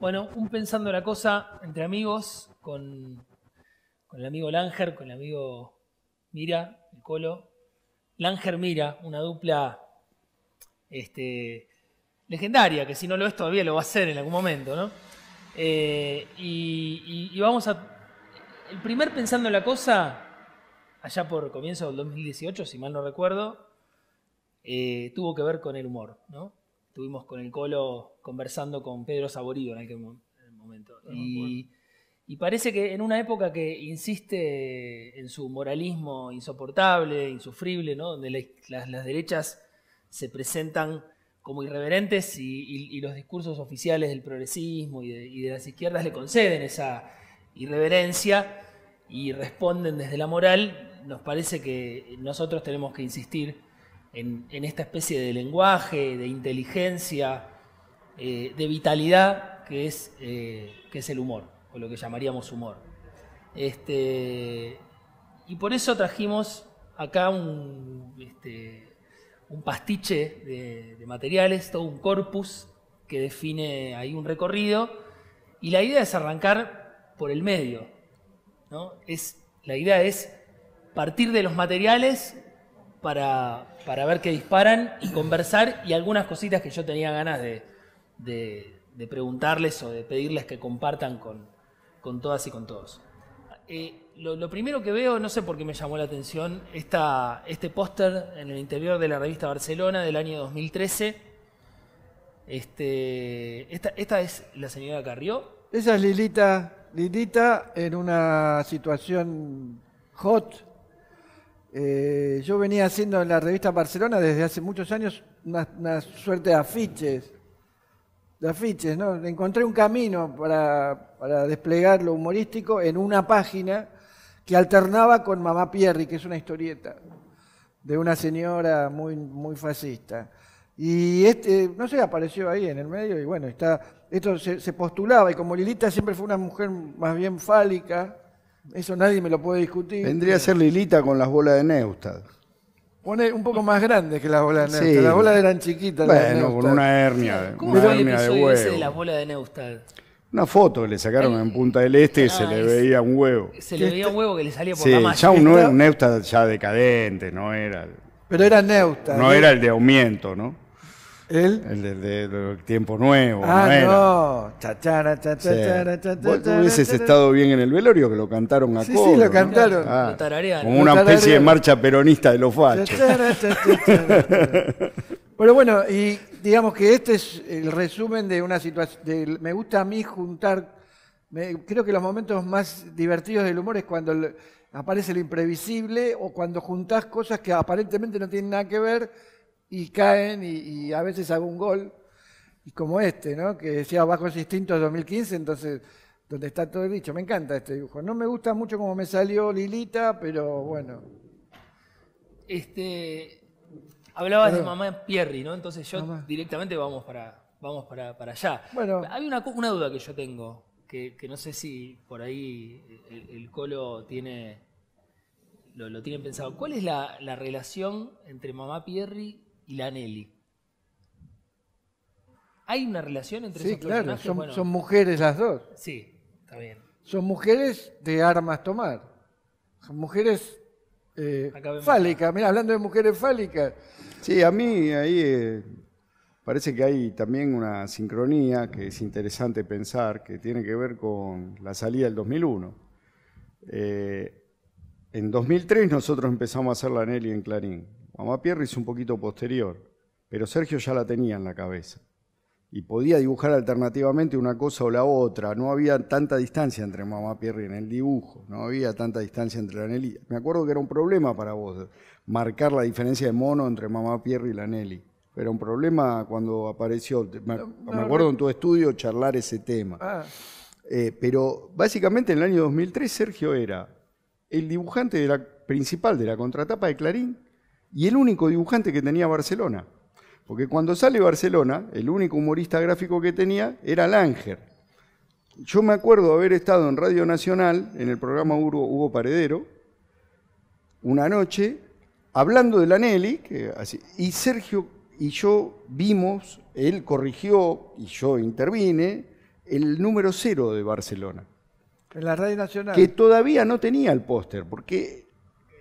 Bueno, un pensando la cosa entre amigos, con, el amigo Langer, con el amigo Mira, el Colo. Langer Mira, una dupla este, legendaria, que si no lo es todavía lo va a hacer en algún momento, ¿no? Eh, y, vamos a. El primer pensando en la cosa, allá por comienzo del 2018, si mal no recuerdo, eh, tuvo que ver con el humor, ¿no? Estuvimos con el Colo conversando con Pedro Saborío en aquel momento. y, parece que en una época que insiste en su moralismo insoportable, insufrible, ¿no? donde las, las derechas se presentan como irreverentes y, los discursos oficiales del progresismo y de, las izquierdas le conceden esa irreverencia y responden desde la moral, nos parece que nosotros tenemos que insistir en, esta especie de lenguaje, de inteligencia, eh, de vitalidad que es, eh, que es el humor, o lo que llamaríamos humor. Este, y por eso trajimos acá un, este, un pastiche de, materiales, todo un corpus que define ahí un recorrido. Y la idea es arrancar por el medio. ¿no? Es, la idea es partir de los materiales para, ver qué disparan y conversar y algunas cositas que yo tenía ganas de, preguntarles o de pedirles que compartan con, todas y con todos. Eh, lo, primero que veo, no sé por qué me llamó la atención, está este póster en el interior de la revista Barcelona del año 2013. Este, esta, esta es la señora Carrió. Esa es Lilita, Lilita en una situación hot. Eh, yo venía haciendo en la revista Barcelona desde hace muchos años una, suerte de afiches de afiches, ¿no? Encontré un camino para, para, desplegar lo humorístico en una página que alternaba con Mamá Pierri, que es una historieta de una señora muy, muy fascista. Y este, no sé, apareció ahí en el medio y bueno, está, esto se, postulaba y como Lilita siempre fue una mujer más bien fálica, eso nadie me lo puede discutir. Vendría a ser Lilita con las bolas de Neustad Pone un poco más grande que las bolas de Neustad. Las bolas eran chiquitas. Bueno, con una hernia. ¿Cómo una hernia de ese de las bolas de Neustad una foto que le sacaron en Punta del Este y se le veía un huevo. Se le veía un huevo que le salía por la la malla. Ya un, Neusta ya decadente, no era. Pero era Neusta. No ¿eh? era el de aumento, ¿no? ¿El? El de, Tiempo Nuevo. Ah, no. Era. no. Chachara, chachara, sí. chachara, ¿Vos hubieses estado bien en el velorio que lo cantaron a sí, coro, Sí, lo cantaron. Ah, como una especie de marcha peronista de los fachos. Pero bueno, y digamos que este es el resumen de una situación. me gusta a mí juntar. creo que los momentos más divertidos del humor es cuando aparece lo imprevisible o cuando juntás cosas que aparentemente no tienen nada que ver y caen y, a veces hago un gol. Y como este, ¿no? Que decía Bajos Instintos 2015, entonces, donde está todo el dicho. Me encanta este dibujo. No me gusta mucho cómo me salió Lilita, pero bueno. Este, Hablabas de mamá Pierri, ¿no? Entonces yo directamente vamos para, vamos para, allá. Bueno. Hay una, una, duda que yo tengo, que, no sé si por ahí el, Colo tiene lo, lo, pensado. ¿Cuál es la, relación entre mamá Pierri y la Nelly? ¿Hay una relación entre sí, esos claro, Son, son mujeres las dos. Sí, está bien. Son mujeres de armas tomar. Son mujeres eh, fálica. Mira, hablando de mujeres fálicas. Sí, a mí ahí eh, parece que hay también una sincronía que es interesante pensar, que tiene que ver con la salida del 2001. Eh, en 2003 nosotros empezamos a hacer la Nelly en Clarín. Mamá Pierre hizo un poquito posterior, pero Sergio ya la tenía en la cabeza y podía dibujar alternativamente una cosa o la otra. No había tanta distancia entre Mamá Pierre en el dibujo, no había tanta distancia entre la Nelly. Me acuerdo que era un problema para vos marcar la diferencia de mono entre Mamá Pierre y la Nelly. Era un problema cuando apareció. Me, acuerdo en tu estudio charlar ese tema. Ah. Eh, pero básicamente en el año 2003 Sergio era el dibujante de la, principal de la contratapa de Clarín y el único dibujante que tenía Barcelona. Porque cuando sale Barcelona, el único humorista gráfico que tenía era Langer. Yo me acuerdo haber estado en Radio Nacional, en el programa Hugo, Paredero, una noche, hablando de la Nelly, y Sergio y yo vimos, él corrigió y yo intervine, el número cero de Barcelona. En la Radio Nacional. Que todavía no tenía el póster, porque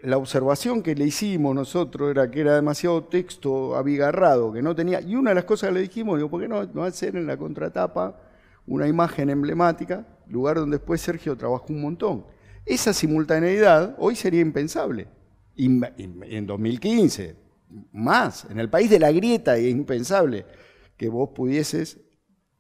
la observación que le hicimos nosotros era que era demasiado texto abigarrado, que no tenía. Y una de las cosas que le dijimos, digo, ¿por qué no, no hacer en la contratapa una imagen emblemática, lugar donde después Sergio trabajó un montón? Esa simultaneidad hoy sería impensable. en 2015, más, en el país de la grieta, es impensable que vos pudieses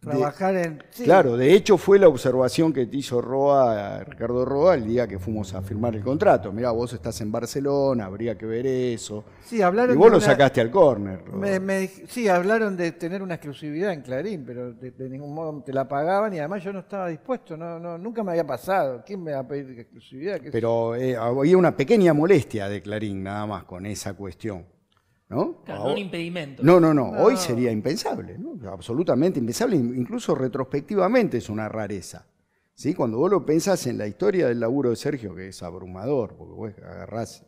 Trabajar en. Claro, de hecho fue la observación que hizo Roa, Ricardo Roa, el día que fuimos a firmar el contrato. Mirá, vos estás en Barcelona, habría que ver eso. Sí, hablaron. Y vos lo sacaste al córner. sí, hablaron de tener una exclusividad en Clarín, pero de, ningún modo te la pagaban y además yo no estaba dispuesto, no, no nunca me había pasado. ¿Quién me va a pedir exclusividad? pero eh, había una pequeña molestia de Clarín nada más con esa cuestión. ¿no? un impedimento. No, no, no, hoy sería impensable, absolutamente impensable, incluso retrospectivamente es una rareza. ¿sí? Cuando vos lo pensás en la historia del laburo de Sergio, que es abrumador, porque vos agarrás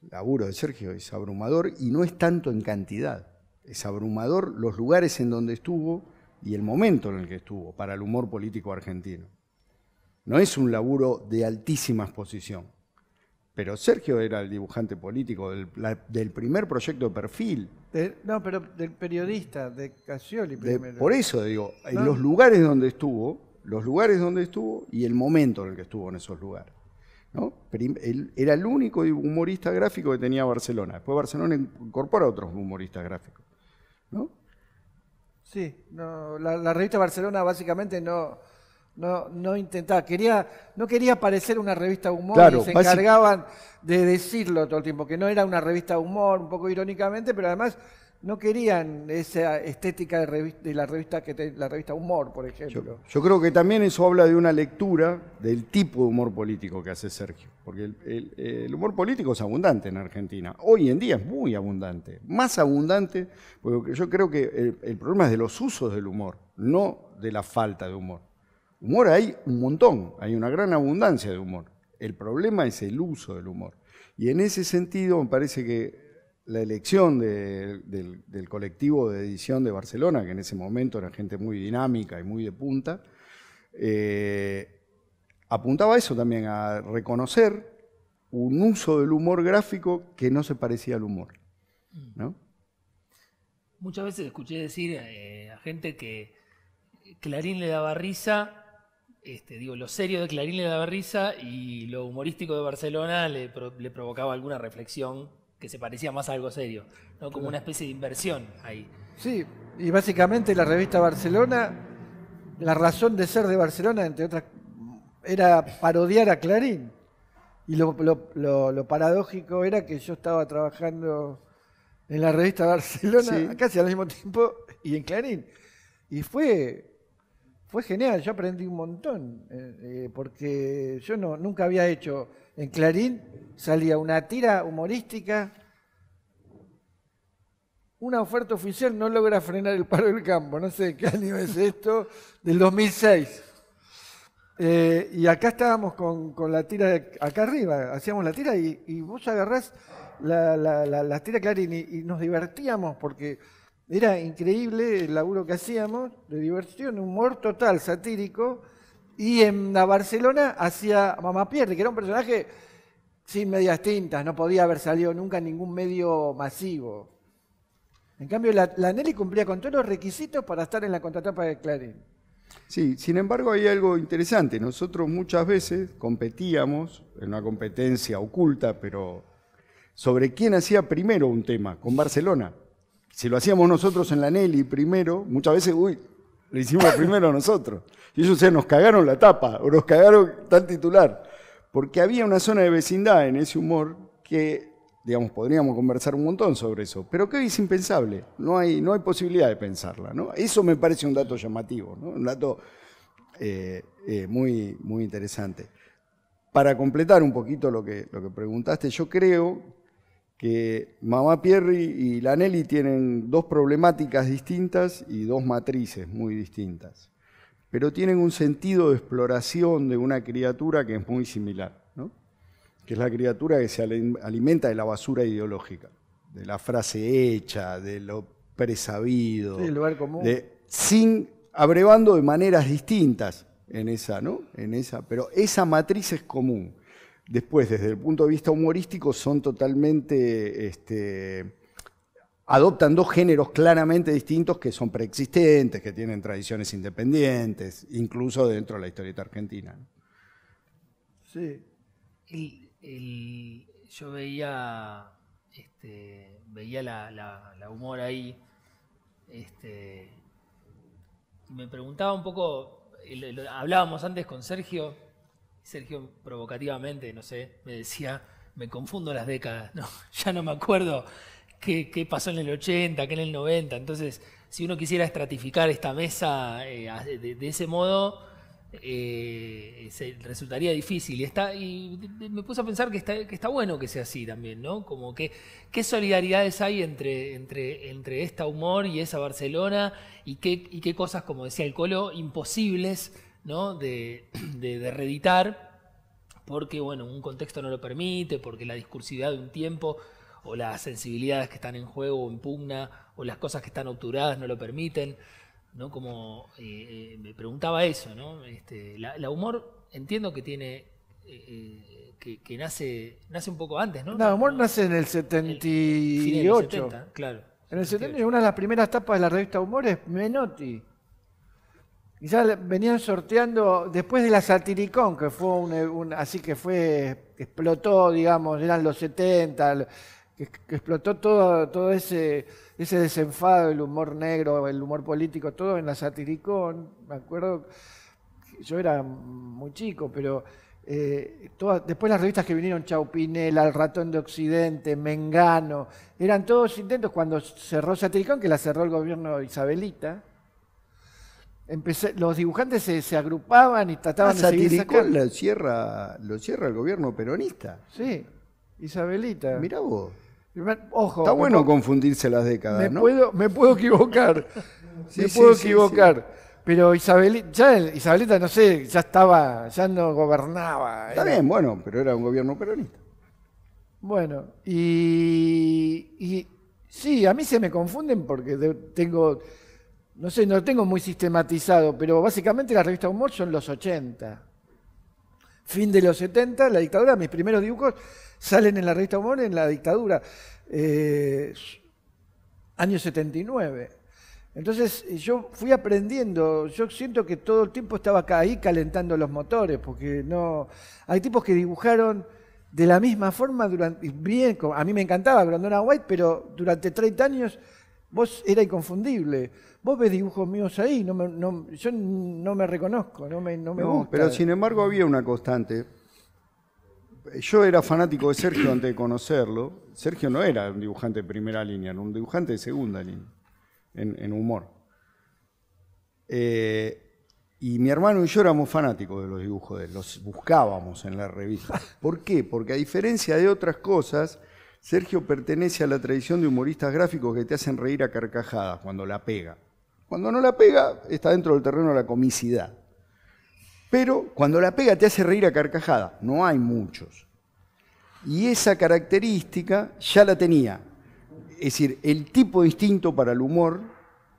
el laburo de Sergio, es abrumador y no es tanto en cantidad, es abrumador los lugares en donde estuvo y el momento en el que estuvo para el humor político argentino. No es un laburo de altísima exposición. Pero Sergio era el dibujante político del, primer proyecto de perfil. no, pero del periodista, de Casioli primero. por eso digo, en los lugares donde estuvo, los lugares donde estuvo y el momento en el que estuvo en esos lugares. era el único humorista gráfico que tenía Barcelona. Después Barcelona incorpora otros humoristas gráficos. ¿no? Sí, la revista Barcelona básicamente no, no, intentaba, quería, no quería parecer una revista de humor y se encargaban de decirlo todo el tiempo, que no era una revista de humor, un poco irónicamente, pero además no querían esa estética de, la revista que la revista Humor, por ejemplo. Yo, creo que también eso habla de una lectura del tipo de humor político que hace Sergio, porque el, humor político es abundante en Argentina. Hoy en día es muy abundante, más abundante, porque yo creo que el problema es de los usos del humor, no de la falta de humor. Humor hay un montón, hay una gran abundancia de humor. El problema es el uso del humor. Y en ese sentido me parece que la elección del, colectivo de edición de Barcelona, que en ese momento era gente muy dinámica y muy de punta, eh, apuntaba eso también, a reconocer un uso del humor gráfico que no se parecía al humor. Muchas veces escuché decir eh, a gente que Clarín le daba risa este, digo, lo serio de Clarín le daba risa y lo humorístico de Barcelona le, provocaba alguna reflexión que se parecía más a algo serio, ¿no? como una especie de inversión ahí. Sí, y básicamente la revista Barcelona, la razón de ser de Barcelona, entre otras, era parodiar a Clarín. Y lo, paradójico era que yo estaba trabajando en la revista Barcelona casi al mismo tiempo y en Clarín. Y fue fue genial, yo aprendí un montón, eh, eh, porque yo no, nunca había hecho, en Clarín salía una tira humorística, una oferta oficial no logra frenar el paro del campo, no sé qué año es esto, del 2006. Eh, y acá estábamos con, la tira, acá arriba, hacíamos la tira y, vos agarrás la, tira Clarín y nos divertíamos porque era increíble el laburo que hacíamos, de diversión, humor total, satírico. Y en la Barcelona hacía Mamá Pierre, que era un personaje sin medias tintas, no podía haber salido nunca en ningún medio masivo. En cambio, la, la Nelly cumplía con todos los requisitos para estar en la contratapa de Clarín. Sí, sin embargo hay algo interesante. Nosotros muchas veces competíamos en una competencia oculta, pero sobre quién hacía primero un tema con Barcelona si lo hacíamos nosotros en la Nelly primero, muchas veces, uy, lo hicimos primero nosotros. Y ellos se nos cagaron la tapa, o nos cagaron tal titular. Porque había una zona de vecindad en ese humor que, digamos, podríamos conversar un montón sobre eso, pero que hoy es impensable, no hay, no hay posibilidad de pensarla. Eso me parece un dato llamativo, un dato eh, eh, muy, muy interesante. Para completar un poquito lo que, lo que preguntaste, yo creo que Mamá Pierri y la Nelly tienen dos problemáticas distintas y dos matrices muy distintas, pero tienen un sentido de exploración de una criatura que es muy similar, que es la criatura que se alimenta de la basura ideológica, de la frase hecha, de lo presabido, lugar De, sin abrevando de maneras distintas en esa, ¿no? En esa, pero esa matriz es común Después, desde el punto de vista humorístico, son totalmente... Este, adoptan dos géneros claramente distintos que son preexistentes, que tienen tradiciones independientes, incluso dentro de la historieta argentina. Sí. yo veía, este, veía la, humor ahí, este, me preguntaba un poco, hablábamos antes con Sergio Sergio provocativamente, no sé, me decía, me confundo las décadas, no, ya no me acuerdo qué, pasó en el 80, qué en el 90. Entonces, si uno quisiera estratificar esta mesa eh, de, ese modo, eh, resultaría difícil. Y, está, y me puse a pensar que está, bueno que sea así también, ¿no? Como que qué solidaridades hay entre, entre, entre esta humor y esa Barcelona y qué, y qué cosas, como decía el Colo, imposibles ¿no? de, reeditar, porque bueno, un contexto no lo permite, porque la discursividad de un tiempo o las sensibilidades que están en juego o en pugna o las cosas que están obturadas no lo permiten. ¿no? Como me preguntaba eso, ¿no? Este, la, humor entiendo que tiene que, nace nace un poco antes, ¿no? No, humor nace en el 78. El, el claro. En el una de las primeras tapas de la revista Humor es Menotti ya venían sorteando después de la Satiricón, que fue un, así que fue, explotó, digamos, eran los 70, que, explotó todo, todo ese, ese desenfado, el humor negro, el humor político, todo en la Satiricón. Me acuerdo, yo era muy chico, pero eh, todas, después las revistas que vinieron, Chaupinela, El Ratón de Occidente, Mengano, eran todos intentos cuando cerró Satiricón, que la cerró el gobierno isabelita los dibujantes se, se, agrupaban y trataban ah, de seguir sacando. La cierra, lo cierra el gobierno peronista. Sí, Isabelita. Mirá vos. Está bueno confundirse las décadas, me ¿no? Puedo, me puedo equivocar, sí, me puedo equivocar. Pero Isabelita, ya Isabelita, no sé, ya estaba, ya no gobernaba. Está bien, bueno, pero era un gobierno peronista. Bueno, y, y sí, a mí se me confunden porque tengo no sé, no lo tengo muy sistematizado, pero básicamente la revista Humor son los 80. Fin de los 70, la dictadura, mis primeros dibujos salen en la revista Humor en la dictadura, eh, año 79. Entonces yo fui aprendiendo, yo siento que todo el tiempo estaba acá ahí calentando los motores, porque no hay tipos que dibujaron de la misma forma durante bien, a mí me encantaba Grandona White, pero durante 30 años vos era inconfundible vos ves dibujos míos ahí, yo no me reconozco, no me, no gusta. Pero sin embargo había una constante. Yo era fanático de Sergio antes de conocerlo. Sergio no era un dibujante de primera línea, era un dibujante de segunda línea, en, humor. Eh, y mi hermano y yo éramos fanáticos de los dibujos de él, los buscábamos en la revista. ¿Por qué? Porque a diferencia de otras cosas, Sergio pertenece a la tradición de humoristas gráficos que te hacen reír a carcajadas cuando la pega. Cuando no la pega, está dentro del terreno de la comicidad. Pero cuando la pega te hace reír a carcajada. No hay muchos. Y esa característica ya la tenía. Es decir, el tipo distinto para el humor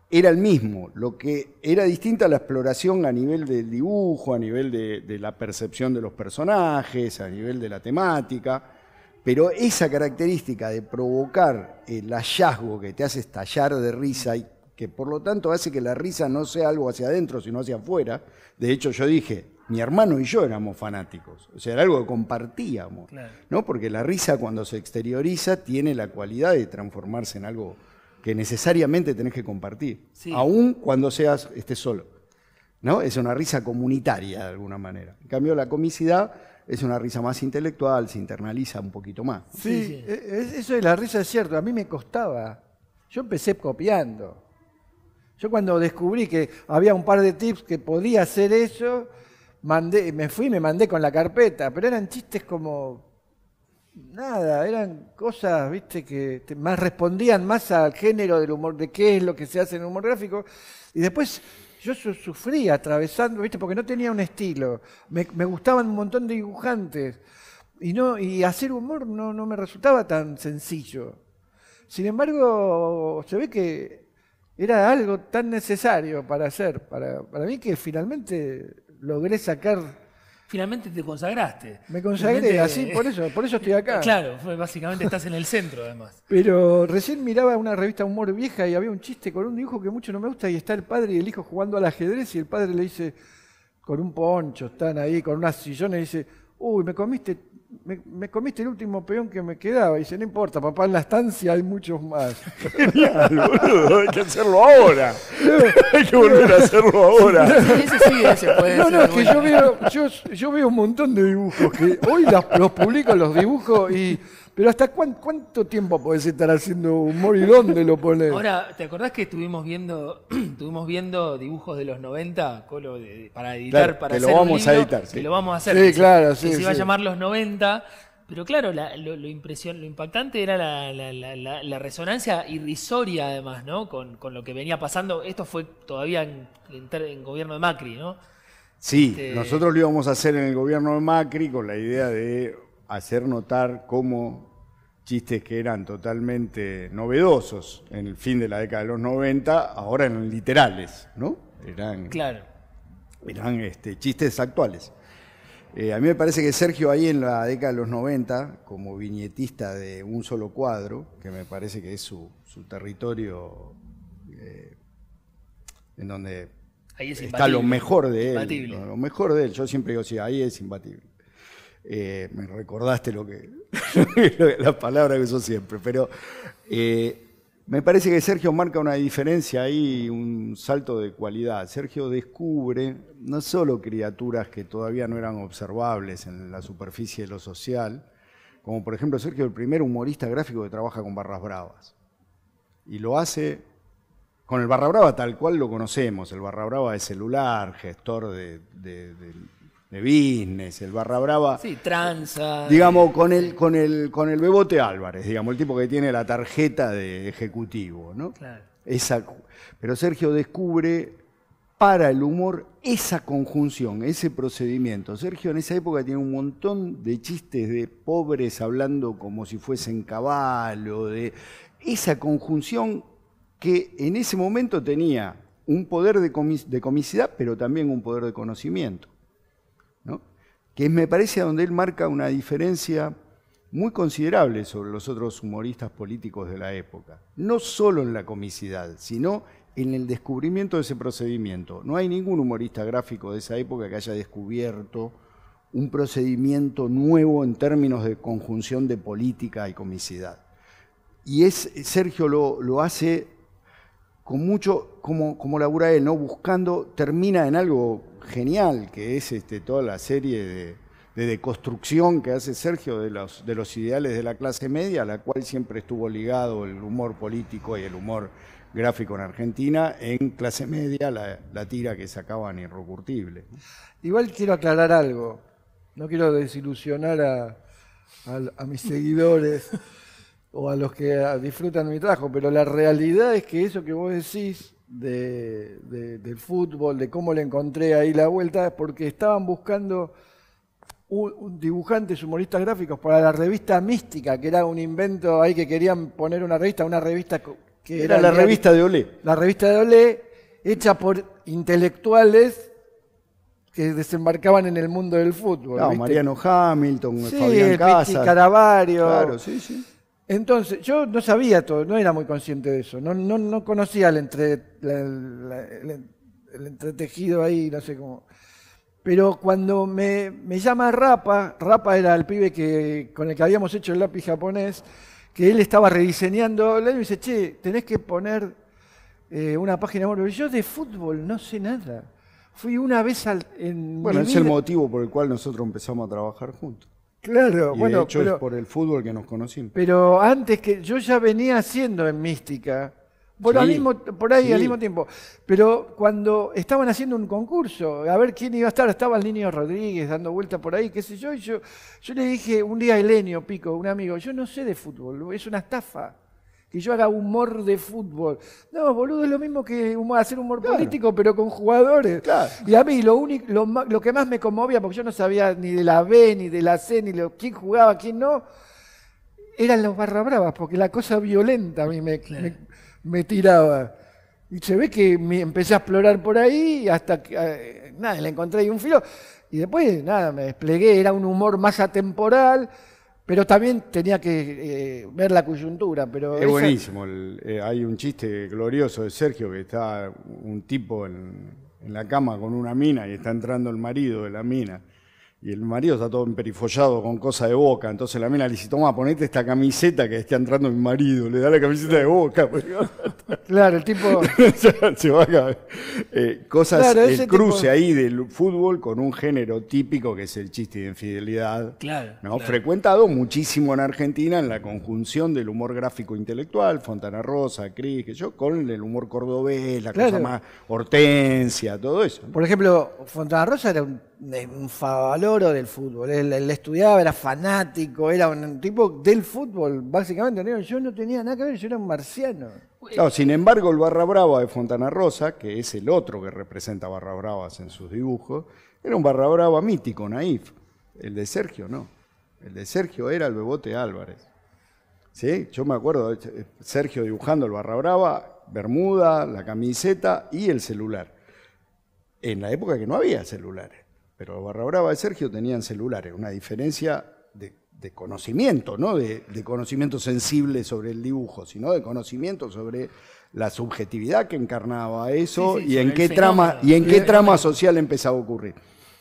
era el mismo. Lo que era distinta a la exploración a nivel del dibujo, a nivel de, de la percepción de los personajes, a nivel de la temática. Pero esa característica de provocar el hallazgo que te hace estallar de risa y que por lo tanto hace que la risa no sea algo hacia adentro, sino hacia afuera. De hecho, yo dije, mi hermano y yo éramos fanáticos, o sea, era algo que compartíamos, ¿no? Porque la risa cuando se exterioriza tiene la cualidad de transformarse en algo que necesariamente tenés que compartir, aun cuando seas estés solo. ¿No? Es una risa comunitaria de alguna manera. En cambio, la comicidad es una risa más intelectual, se internaliza un poquito más. Sí, sí. E, eso de la risa es cierto, a mí me costaba. Yo empecé copiando. Yo cuando descubrí que había un par de tips que podía hacer eso, mandé, me fui y me mandé con la carpeta, pero eran chistes como nada, eran cosas, viste, que más respondían más al género del humor, de qué es lo que se hace en el humor gráfico. Y después yo sufrí sufría atravesando, viste, porque no tenía un estilo. Me, me, gustaban un montón de dibujantes. Y, no, y hacer humor no, no me resultaba tan sencillo. Sin embargo, se ve que era algo tan necesario para hacer, para, para mí que finalmente logré sacar finalmente te consagraste. Me consagré, así, por eso, por eso estoy acá. Claro, básicamente estás en el centro además. Pero recién miraba una revista Humor Vieja y había un chiste con un hijo que mucho no me gusta y está el padre y el hijo jugando al ajedrez y el padre le dice, con un poncho, están ahí, con unas sillones, y dice, uy, me comiste me, comiste el último peón que me quedaba. Y dice, no importa, papá, en la estancia hay muchos más. Genial, boludo, hay que hacerlo ahora. hay que volver a hacerlo ahora. Ese sí, ese puede no, no, es que yo veo, yo, veo un montón de dibujos que hoy los, los publico, los dibujos y pero ¿hasta cuánto, tiempo podés estar haciendo humor y dónde lo pones? Ahora, ¿te acordás que estuvimos viendo, viendo dibujos de los 90, Colo, para editar, para que lo vamos a editar. Que lo vamos a hacer. Sí, claro, sí. se iba a llamar Los 90. Pero claro, lo, lo impactante era la, resonancia irrisoria, además, ¿no? Con, lo que venía pasando. Esto fue todavía en, gobierno de Macri, ¿no? Sí, este nosotros lo íbamos a hacer en el gobierno de Macri con la idea de hacer notar cómo chistes que eran totalmente novedosos en el fin de la década de los 90, ahora eran literales, ¿no? Eran, claro. eran este, chistes actuales. Eh, a mí me parece que Sergio ahí en la década de los 90, como viñetista de un solo cuadro, que me parece que es su, territorio eh, en donde está lo mejor de él. Lo mejor de él, yo siempre digo, sí, ahí es imbatible. Eh, me recordaste lo que, la palabra que uso siempre, pero eh, me parece que Sergio marca una diferencia ahí, un salto de cualidad. Sergio descubre no solo criaturas que todavía no eran observables en la superficie de lo social, como por ejemplo Sergio, el primer humorista gráfico que trabaja con barras bravas. Y lo hace con el barra brava tal cual lo conocemos. El barra brava de celular, gestor de de business, el barra brava. Sí, tranza. Digamos, con eh, el, con el, con el Bebote Álvarez, digamos, el tipo que tiene la tarjeta de ejecutivo, ¿no? Claro. pero Sergio descubre para el humor esa conjunción, ese procedimiento. Sergio en esa época tiene un montón de chistes de pobres hablando como si fuesen caballo, de esa conjunción que en ese momento tenía un poder de, comicidad, pero también un poder de conocimiento que me parece a donde él marca una diferencia muy considerable sobre los otros humoristas políticos de la época, no solo en la comicidad, sino en el descubrimiento de ese procedimiento. No hay ningún humorista gráfico de esa época que haya descubierto un procedimiento nuevo en términos de conjunción de política y comicidad. Y es, Sergio lo, lo hace con mucho, como, como labura él, ¿no? Buscando, termina en algo genial, que es este, toda la serie de, de deconstrucción que hace Sergio de los, de los ideales de la clase media, a la cual siempre estuvo ligado el humor político y el humor gráfico en Argentina, en clase media la, tira que sacaban irrecurtible. Igual quiero aclarar algo, no quiero desilusionar a mis seguidores. o a los que ah, disfrutan mi trabajo, pero la realidad es que eso que vos decís de, del fútbol, de cómo le encontré ahí la vuelta, es porque estaban buscando un, un dibujantes, humoristas gráficos para la revista Mística, que era un invento ahí que querían poner una revista, una revista que era, la revista de Olé. La revista de Olé, hecha por intelectuales que desembarcaban en el mundo del fútbol. Mariano Hamilton, Fabián Casas. Caravario. Claro, sí, sí. Entonces, yo no sabía todo, no era muy consciente de eso, no, conocía el, entre, entretejido ahí, no sé cómo. Pero cuando me, llama Rapa, Rapa era el pibe que, con el que habíamos hecho el lápiz japonés, que él estaba rediseñando, le dice, che, tenés que poner eh, una página Yo de fútbol no sé nada. Fui una vez al, en... Bueno, es el motivo por el cual nosotros empezamos a trabajar juntos. Claro, bueno, hecho pero, es por el fútbol que nos conocimos. Pero antes que yo ya venía haciendo en mística, por, ahí al mismo tiempo. Pero cuando estaban haciendo un concurso, a ver quién iba a estar, estaba el niño Rodríguez dando vuelta por ahí, qué sé yo, y yo, yo le dije un día a Elenio Pico, un amigo, yo no sé de fútbol, es una estafa que yo haga humor de fútbol. No, boludo, es lo mismo que hacer humor político, pero con jugadores. Y a mí lo, único, lo, que más me conmovía, porque yo no sabía ni de la B, ni de la C, ni quién jugaba, quién no, eran los barra porque la cosa violenta a mí me, tiraba. Y se ve que me empecé a explorar por ahí hasta que, eh, nada, le encontré ahí un filo. Y después, nada, me desplegué, era un humor más atemporal. Pero también tenía que eh, ver la coyuntura. Pero es buenísimo. Eh, hay un chiste glorioso de Sergio que está un tipo en, la cama con una mina y está entrando el marido de la mina. Y el marido está todo emperifollado con cosas de boca. Entonces la mina le dice, toma, ponete esta camiseta que está entrando mi marido. Le da la camiseta de boca. Claro, el tipo... Se va a eh, cosas, el cruce ahí del fútbol con un género típico que es el chiste de infidelidad. Claro, Frecuentado muchísimo en Argentina en la conjunción del humor gráfico intelectual, Fontana Rosa, Cris, que yo, con el humor cordobés, la cosa más hortensia, todo eso. Por ejemplo, Fontana Rosa era un, un del fútbol. Él, estudiaba, era fanático, era un tipo del fútbol, básicamente. Yo no tenía nada que ver, yo era un marciano. sin embargo, el Barra Brava de Fontana Rosa, que es el otro que representa Barra Bravas en sus dibujos, era un Barra Brava mítico, naif. El de Sergio no. El de Sergio era el Bebote Álvarez. ¿Sí? Yo me acuerdo, Sergio dibujando el Barra Brava, Bermuda, la camiseta y el celular. En la época que no había celulares pero Barra Brava y Sergio tenían celulares, una diferencia de, conocimiento, no de, conocimiento sensible sobre el dibujo, sino de conocimiento sobre la subjetividad que encarnaba eso y, en qué trama, y en qué trama social empezaba a ocurrir.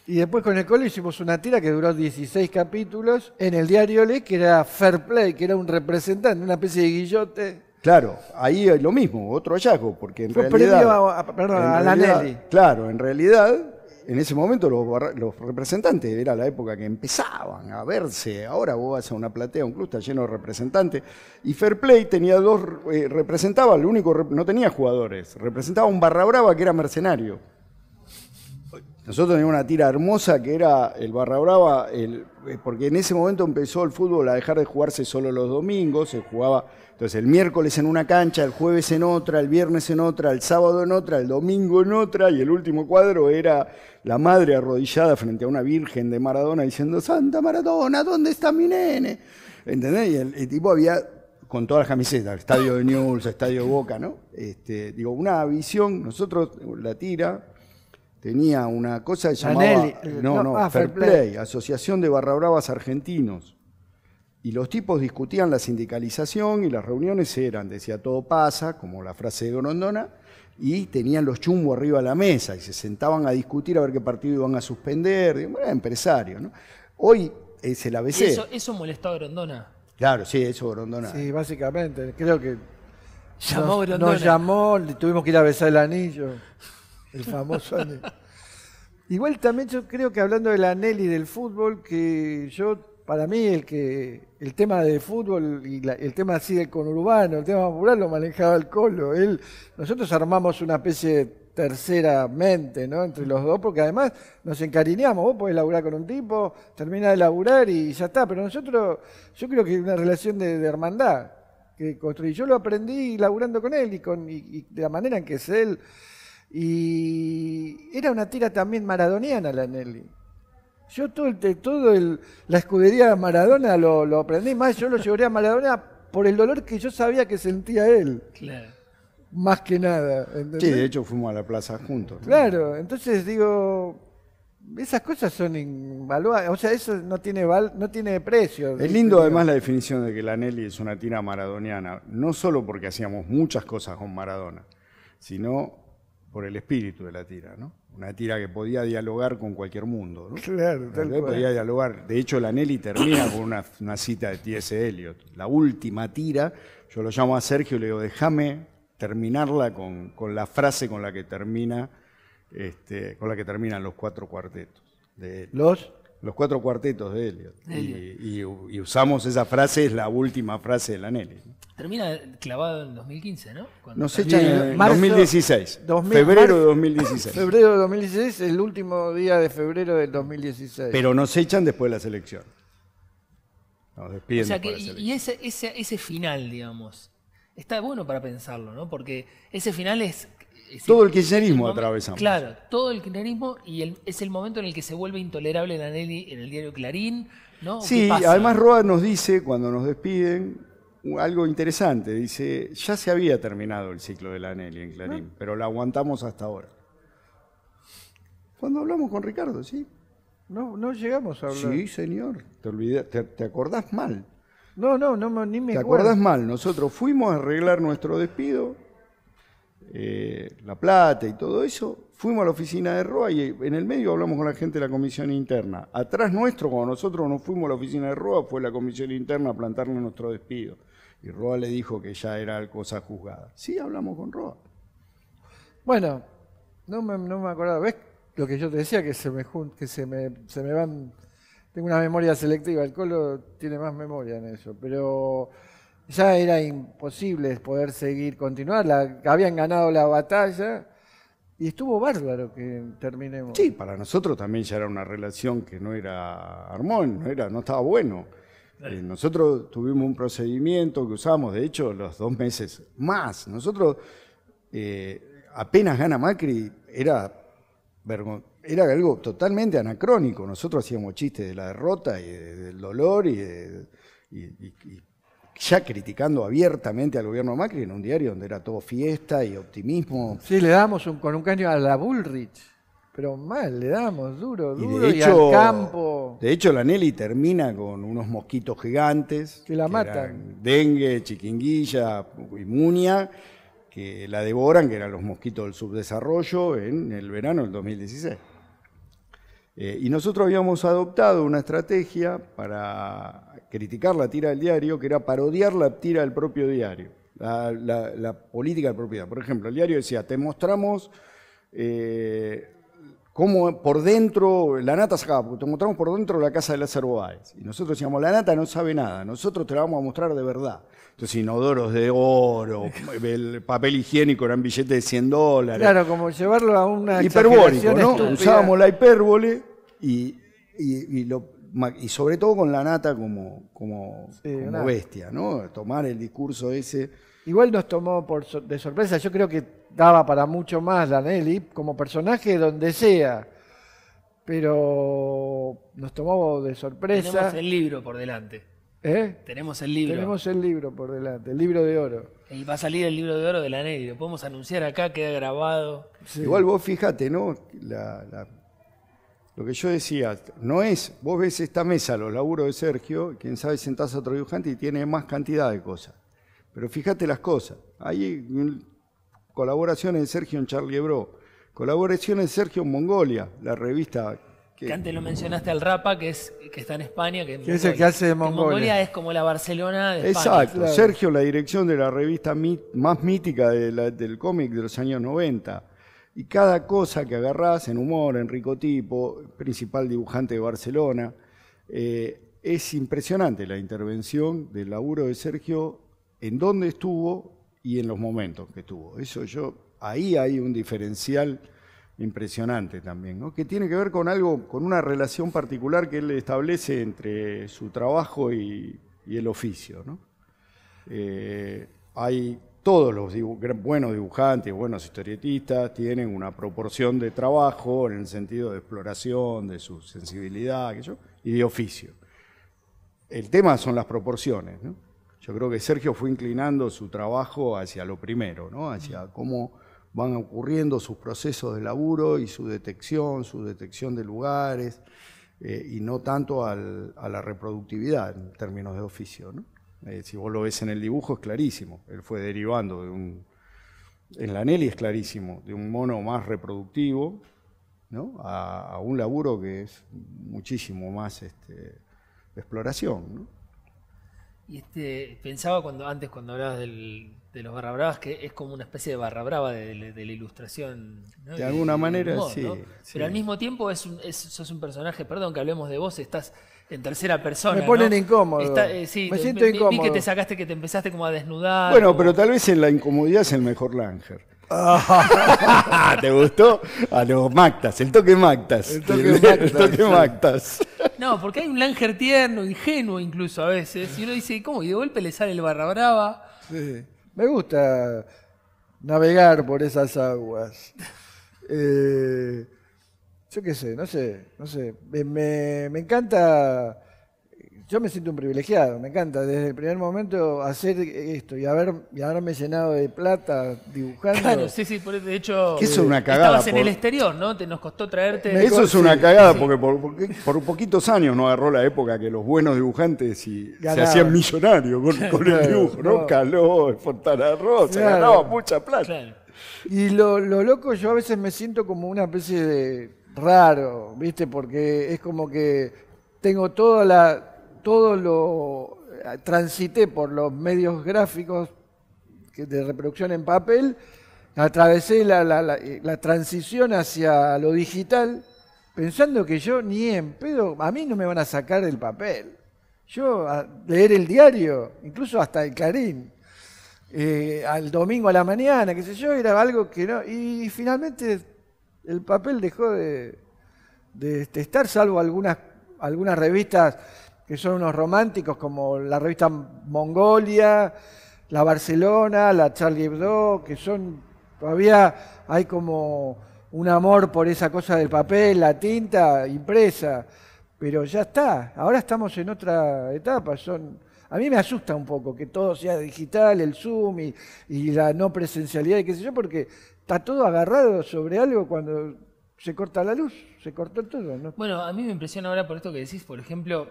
Y después con el cole hicimos una tira que duró 16 capítulos en el diario Le, que era Fair Play, que era un representante, una especie de guillote. Claro, ahí es lo mismo, otro hallazgo, porque en realidad... perdón, a la Nelly. Claro, en realidad en ese momento los, representantes, era la época que empezaban a verse, ahora vos vas a una platea, un club está lleno de representantes, y Fair Play tenía dos, eh, representaba, el único, no tenía jugadores, representaba un barra brava que era mercenario. Nosotros teníamos una tira hermosa que era el barra brava, el, eh, porque en ese momento empezó el fútbol a dejar de jugarse solo los domingos, se jugaba entonces el miércoles en una cancha, el jueves en otra, el viernes en otra, el sábado en otra, el domingo en otra, y el último cuadro era la madre arrodillada frente a una virgen de Maradona diciendo, Santa Maradona, ¿dónde está mi nene? ¿Entendés? Y el, tipo había, con todas las camisetas, estadio de News, estadio de Boca, ¿no? Este, digo, una visión, nosotros, la tira, tenía una cosa llamada... no, no, no ah, Fair Play, Asociación de Barrabravas Argentinos y los tipos discutían la sindicalización y las reuniones eran, decía, todo pasa, como la frase de Grondona, y tenían los chumbos arriba de la mesa y se sentaban a discutir a ver qué partido iban a suspender. Era empresario, ¿no? Hoy es el ABC. Eso, eso, molestó a Grondona? Claro, sí, eso Grondona. Sí, básicamente. Creo que llamó nos, llamó, le tuvimos que ir a besar el anillo. El famoso anillo. Igual también yo creo que hablando del anel y del fútbol, que yo para mí el que el tema de fútbol y el tema así del conurbano, el tema popular lo manejaba el Colo. Él, nosotros armamos una especie de tercera mente, ¿no? Entre los dos, porque además nos encariñamos. Vos podés laburar con un tipo, termina de laburar y ya está. Pero nosotros, yo creo que es una relación de, hermandad que construí. Yo lo aprendí laburando con él y, con, y de la manera en que es él. Y era una tira también maradoniana la Nelly. Yo todo, el, todo el, la escudería Maradona lo, aprendí, más yo lo llevé a Maradona por el dolor que yo sabía que sentía él. Claro. Más que nada. Sí, de hecho fuimos a la plaza juntos. Claro, entonces digo, esas cosas son invaluables, o sea, eso no tiene, val, no tiene precio. Es lindo además la definición de que la Nelly es una tira maradoniana, no solo porque hacíamos muchas cosas con Maradona, sino por el espíritu de la tira, ¿no? una tira que podía dialogar con cualquier mundo. ¿no? Claro, Podía dialogar. De hecho, la Nelly termina con una, cita de T.S. Eliot. La última tira, yo lo llamo a Sergio y le digo, déjame terminarla con, la frase con la que termina, este, con la que terminan los cuatro cuartetos. De ¿Los? los cuatro cuartetos de Elliot. Y, usamos esa frase, es la última frase de la Nelly. Termina clavado en 2015, ¿no? Nos echan en 2016. febrero de 2016. Febrero de 2016, el último día de febrero del 2016. Pero nos echan después de la selección. Nos despiden. O y ese, ese final, digamos, está bueno para pensarlo, ¿no? Porque ese final es todo el kirchnerismo atravesamos. Claro, todo el kirchnerismo y es el momento en el que se vuelve intolerable la Nelly en el diario Clarín. ¿no? Sí, además Roa nos dice, cuando nos despiden, algo interesante. Dice, ya se había terminado el ciclo de la Nelly en Clarín, ah. pero la aguantamos hasta ahora. Cuando hablamos con Ricardo, sí. No, no llegamos a hablar. Sí, señor. Te, olvidé, te, acordás mal. No, no, no ni me acuerdo. Te acordás mal. Nosotros fuimos a arreglar nuestro despido eh, la Plata y todo eso, fuimos a la oficina de ROA y en el medio hablamos con la gente de la comisión interna. Atrás nuestro, cuando nosotros nos fuimos a la oficina de ROA, fue la comisión interna a plantarnos nuestro despido. Y ROA le dijo que ya era cosa juzgada. Sí, hablamos con ROA. Bueno, no me, no me ¿Ves lo que yo te decía? Que se me, que se me, se me van... Tengo una memoria selectiva. El colo tiene más memoria en eso. Pero ya era imposible poder seguir, continuar. La, habían ganado la batalla y estuvo bárbaro que terminemos. Sí, para nosotros también ya era una relación que no era armón, no, era, no estaba bueno. Eh, nosotros tuvimos un procedimiento que usamos, de hecho, los dos meses más. Nosotros, eh, apenas gana Macri, era, era algo totalmente anacrónico. Nosotros hacíamos chistes de la derrota y del dolor y ya criticando abiertamente al gobierno Macri en un diario donde era todo fiesta y optimismo. Sí, le damos un, con un caño a la Bullrich, pero mal, le damos duro, duro y, al campo. De hecho, la Nelly termina con unos mosquitos gigantes. Que la matan. Dengue, chiquinguilla, inmunia que la devoran, que eran los mosquitos del subdesarrollo en el verano del 2016. Eh, y nosotros habíamos adoptado una estrategia para criticar la tira del diario, que era parodiar la tira del propio diario, la, política de propiedad. Por ejemplo, el diario decía, te mostramos eh, como por dentro, la nata sacaba, porque te mostramos por dentro la casa de Lázaro Báez. Y nosotros decíamos, la nata no sabe nada, nosotros te la vamos a mostrar de verdad. Entonces, inodoros de oro, el papel higiénico eran billetes de 100 dólares. Claro, como llevarlo a una Hiperbólico, ¿no? Usábamos la hipérbole y, y, y y sobre todo con la nata como, como, bestia, ¿no? Tomar el discurso ese. Igual nos tomó de sorpresa, yo creo que daba para mucho más la Nelly, como personaje donde sea. Pero nos tomó de sorpresa. Tenemos el libro por delante. ¿Eh? Tenemos el libro. Tenemos el libro por delante, el libro de oro. Y va a salir el libro de oro de la Nelly, lo podemos anunciar acá, queda grabado. Igual vos fíjate, ¿no? lo que yo decía, no es, vos ves esta mesa, los laburos de Sergio, quien sabe sentás a otro dibujante y tiene más cantidad de cosas. Pero fíjate las cosas. Ahí Colaboración en Sergio en Charlie Hebdo. Colaboración en Sergio en Mongolia, la revista que, antes lo mencionaste al Rapa, que es que está en España. Que, es el que hace de Mongolia. Mongolia es como la Barcelona de España. Exacto. Sergio, la dirección de la revista más mítica del cómic de los años 90. Y cada cosa que agarrás, en humor, en ricotipo, principal dibujante de Barcelona, eh, es impresionante la intervención del laburo de Sergio, en dónde estuvo y en los momentos que tuvo. Eso yo, ahí hay un diferencial impresionante también, que tiene que ver con algo, con una relación particular que él establece entre su trabajo y, el oficio. Eh, hay todos los buenos dibujantes, buenos historietistas, tienen una proporción de trabajo en el sentido de exploración, de su sensibilidad y de oficio. El tema son las proporciones. ¿no? yo creo que Sergio fue inclinando su trabajo hacia lo primero, hacia cómo van ocurriendo sus procesos de laburo y su detección, su detección de lugares, eh, y no tanto a la reproductividad en términos de oficio. Eh, si vos lo ves en el dibujo es clarísimo, él fue derivando de En la Nelly es clarísimo, de un mono más reproductivo a, un laburo que es muchísimo más este, exploración. Y este, pensaba cuando antes cuando hablabas de los barra bravas que es como una especie de barra brava de, la ilustración. De alguna manera, sí, Pero al mismo tiempo es, es sos un personaje, perdón que hablemos de vos, estás en tercera persona. Me ponen incómodo. Eh, me siento incómodo. Vi que te sacaste, que te empezaste como a desnudar. Bueno, pero tal vez en la incomodidad es el mejor Langer. ¿Te gustó? A los Mactas, el toque Mactas. El toque, Mactas, No, porque hay un Langer tierno, ingenuo incluso a veces. Y uno dice, ¿cómo? Y de golpe le sale el barra brava. Me gusta navegar por esas aguas. Eh, yo qué sé, no sé, no sé. me encanta yo me siento un privilegiado, me encanta desde el primer momento hacer esto y haberme llenado de plata dibujando. Claro, sí, sí, por, de hecho eso es una eh, cagada, estabas en el exterior, ¿no? Te nos costó traerte Eso es una cagada porque por, poquitos años no agarró la época que los buenos dibujantes se hacían millonarios con, el dibujo, ¿no? Caló, Fontana Rosa, se ganaba mucha plata. Y lo loco, yo a veces me siento como una especie de raro, ¿viste? Porque es como que tengo toda la todo lo eh, transité por los medios gráficos de reproducción en papel, atravesé eh, la, transición hacia lo digital pensando que yo ni en pedo, a mí no me van a sacar del papel. Yo leer el diario, incluso hasta el Clarín, eh, al domingo a la mañana, qué sé yo, era algo que no... Y finalmente el papel dejó de, este, estar, salvo algunas, algunas revistas que son unos románticos como la revista Mongolia, la Barcelona, la Charlie Hebdo, que son todavía hay como un amor por esa cosa del papel, la tinta impresa, pero ya está. Ahora estamos en otra etapa, son a mí me asusta un poco que todo sea digital, el Zoom y, la no presencialidad y qué sé yo, porque está todo agarrado sobre algo cuando se corta la luz, se cortó todo. Bueno, a mí me impresiona ahora por esto que decís, por ejemplo,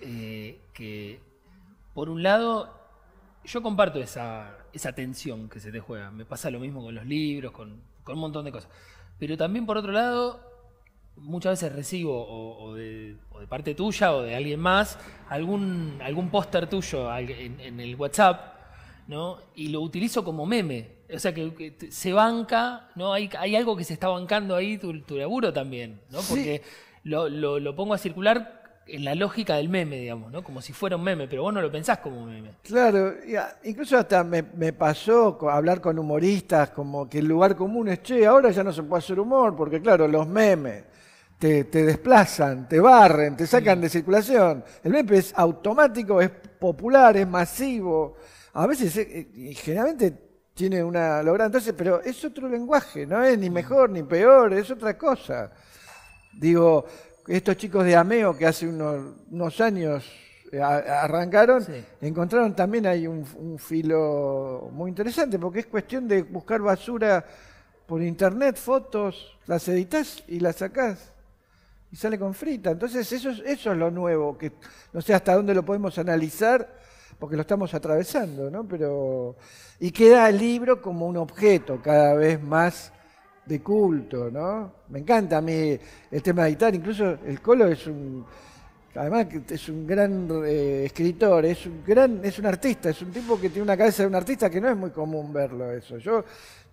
eh, que por un lado yo comparto esa, esa tensión que se te juega. Me pasa lo mismo con los libros, con, con un montón de cosas. Pero también por otro lado, muchas veces recibo o, de, parte tuya o de alguien más algún, algún póster tuyo en, el WhatsApp, ¿no? Y lo utilizo como meme. O sea que, se banca, ¿no? Hay, hay algo que se está bancando ahí tu, laburo también, ¿no? Porque lo, lo, lo pongo a circular en la lógica del meme, digamos, ¿no? Como si fuera un meme, pero vos no lo pensás como un meme. Claro, incluso hasta me, me pasó hablar con humoristas, como que el lugar común es, che, ahora ya no se puede hacer humor, porque claro, los memes te, desplazan, te barren, te sacan de circulación. El meme es automático, es popular, es masivo. A veces, eh, eh, y generalmente tiene una lograda, entonces, pero es otro lenguaje, no es ni mm. mejor ni peor, es otra cosa. Digo, estos chicos de Ameo que hace unos, años eh, arrancaron, encontraron también ahí un, filo muy interesante, porque es cuestión de buscar basura por internet, fotos, las editas y las sacas Y sale con frita. Entonces eso es, eso es lo nuevo, que no sé hasta dónde lo podemos analizar, porque lo estamos atravesando, ¿no? Pero, y queda el libro como un objeto cada vez más de culto, ¿no? Me encanta a mí el tema de guitarra, incluso el Colo es un, además es un gran eh, escritor, es un gran, es un artista, es un tipo que tiene una cabeza de un artista que no es muy común verlo eso. Yo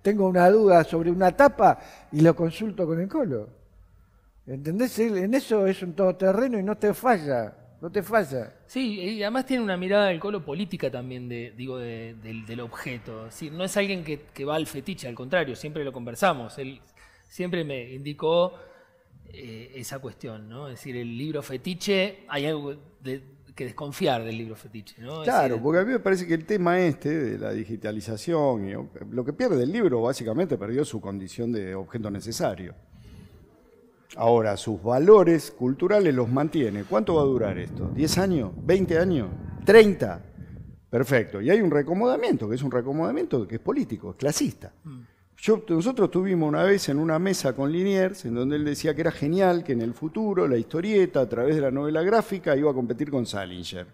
tengo una duda sobre una tapa y lo consulto con el Colo. ¿Entendés? En eso es un todoterreno y no te falla. No te falla. Sí, y además tiene una mirada del colo política también, de, digo, del, objeto. no es alguien que, va al fetiche, al contrario, siempre lo conversamos. Él siempre me indicó eh, esa cuestión, ¿no? Es decir, el libro fetiche, hay algo de, que desconfiar del libro fetiche, ¿no? Claro, porque a mí me parece que el tema este de la digitalización, y lo que pierde el libro básicamente perdió su condición de objeto necesario. Ahora, sus valores culturales los mantiene. ¿Cuánto va a durar esto? ¿10 años? ¿20 años? ¿30? Perfecto. Y hay un recomodamiento, que es un recomodamiento que es político, es clasista. Mm. nosotros tuvimos una vez en una mesa con Liniers, en donde él decía que era genial que en el futuro la historieta, a través de la novela gráfica, iba a competir con Salinger.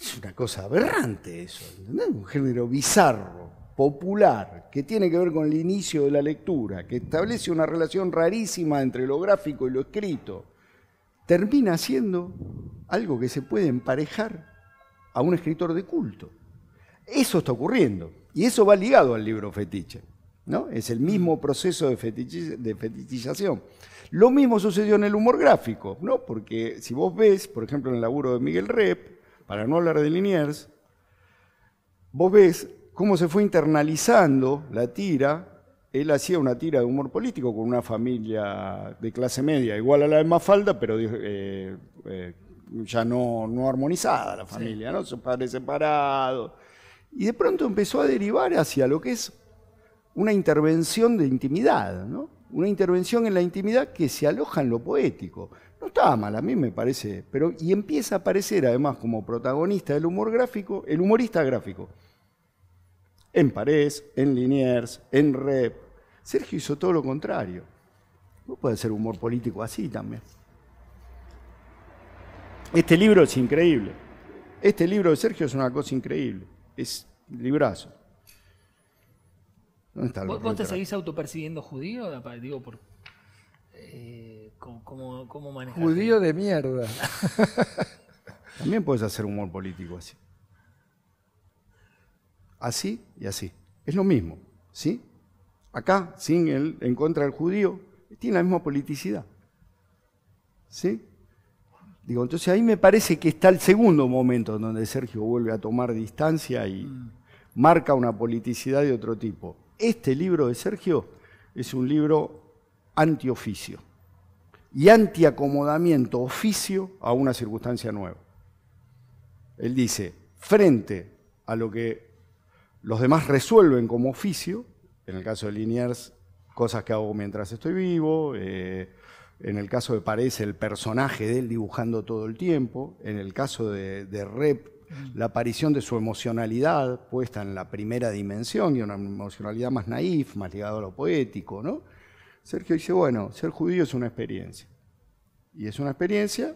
Es una cosa aberrante eso, ¿entendés? Un género bizarro popular que tiene que ver con el inicio de la lectura, que establece una relación rarísima entre lo gráfico y lo escrito, termina siendo algo que se puede emparejar a un escritor de culto. Eso está ocurriendo y eso va ligado al libro fetiche. ¿no? Es el mismo proceso de, de fetichización. Lo mismo sucedió en el humor gráfico, ¿no? porque si vos ves, por ejemplo, en el laburo de Miguel Rep, para no hablar de Liniers, vos ves cómo se fue internalizando la tira. Él hacía una tira de humor político con una familia de clase media, igual a la de Mafalda, pero eh, eh, ya no, no, armonizada la familia, ¿no? Sus padres separados. Y de pronto empezó a derivar hacia lo que es una intervención de intimidad, ¿no? Una intervención en la intimidad que se aloja en lo poético. No estaba mal, a mí me parece, pero y empieza a aparecer además como protagonista del humor gráfico, el humorista gráfico en Parés, en Liniers, en Rep. Sergio hizo todo lo contrario. No puede ser humor político así también. Este libro es increíble. Este libro de Sergio es una cosa increíble. Es librazo. ¿Dónde está ¿Vos, te seguís autopercibiendo judío? Digo, por, eh, ¿cómo, cómo, Judío de mierda. También puedes hacer humor político así así y así. Es lo mismo, ¿sí? Acá, sin el en contra del judío, tiene la misma politicidad. ¿Sí? Digo, entonces ahí me parece que está el segundo momento donde Sergio vuelve a tomar distancia y mm. marca una politicidad de otro tipo. Este libro de Sergio es un libro antioficio y antiacomodamiento oficio a una circunstancia nueva. Él dice, frente a lo que los demás resuelven como oficio, en el caso de Liniers, cosas que hago mientras estoy vivo, eh, en el caso de Parece, el personaje de él dibujando todo el tiempo, en el caso de, Rep, la aparición de su emocionalidad puesta en la primera dimensión y una emocionalidad más naif, más ligada a lo poético, ¿no? Sergio dice, bueno, ser judío es una experiencia. Y es una experiencia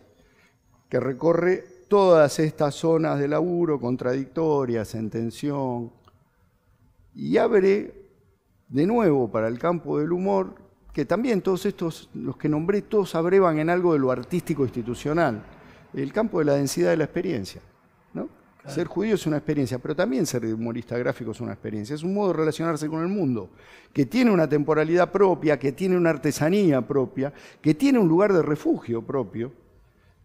que recorre todas estas zonas de laburo contradictorias, en tensión, y abre de nuevo para el campo del humor, que también todos estos, los que nombré, todos abrevan en algo de lo artístico institucional, el campo de la densidad de la experiencia. ¿no? Ser judío es una experiencia, pero también ser humorista gráfico es una experiencia, es un modo de relacionarse con el mundo, que tiene una temporalidad propia, que tiene una artesanía propia, que tiene un lugar de refugio propio,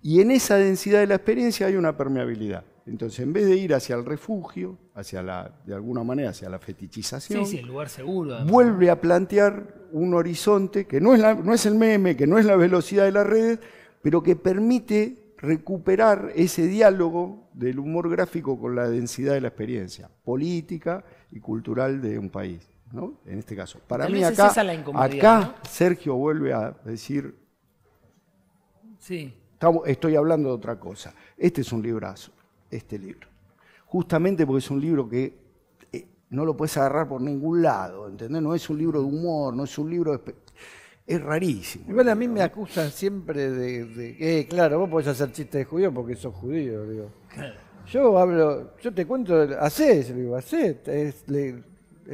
y en esa densidad de la experiencia hay una permeabilidad. Entonces, en vez de ir hacia el refugio, hacia la, de alguna manera hacia la fetichización, el lugar seguro, vuelve a plantear un horizonte que no es, no es el meme, que no es la velocidad de las redes, pero que permite recuperar ese diálogo del humor gráfico con la densidad de la experiencia política y cultural de un país. ¿no? En este caso, para mí acá, acá Sergio vuelve a decir, sí. estoy hablando de otra cosa. Este es un librazo este libro. Justamente porque es un libro que eh, no lo puedes agarrar por ningún lado, ¿entendés? No es un libro de humor, no es un libro... De es rarísimo. Igual a mí me acusan siempre de, que, eh, claro, vos podés hacer chistes de judío porque sos judío, digo. Yo hablo, yo te cuento, haces, digo, hacés, es,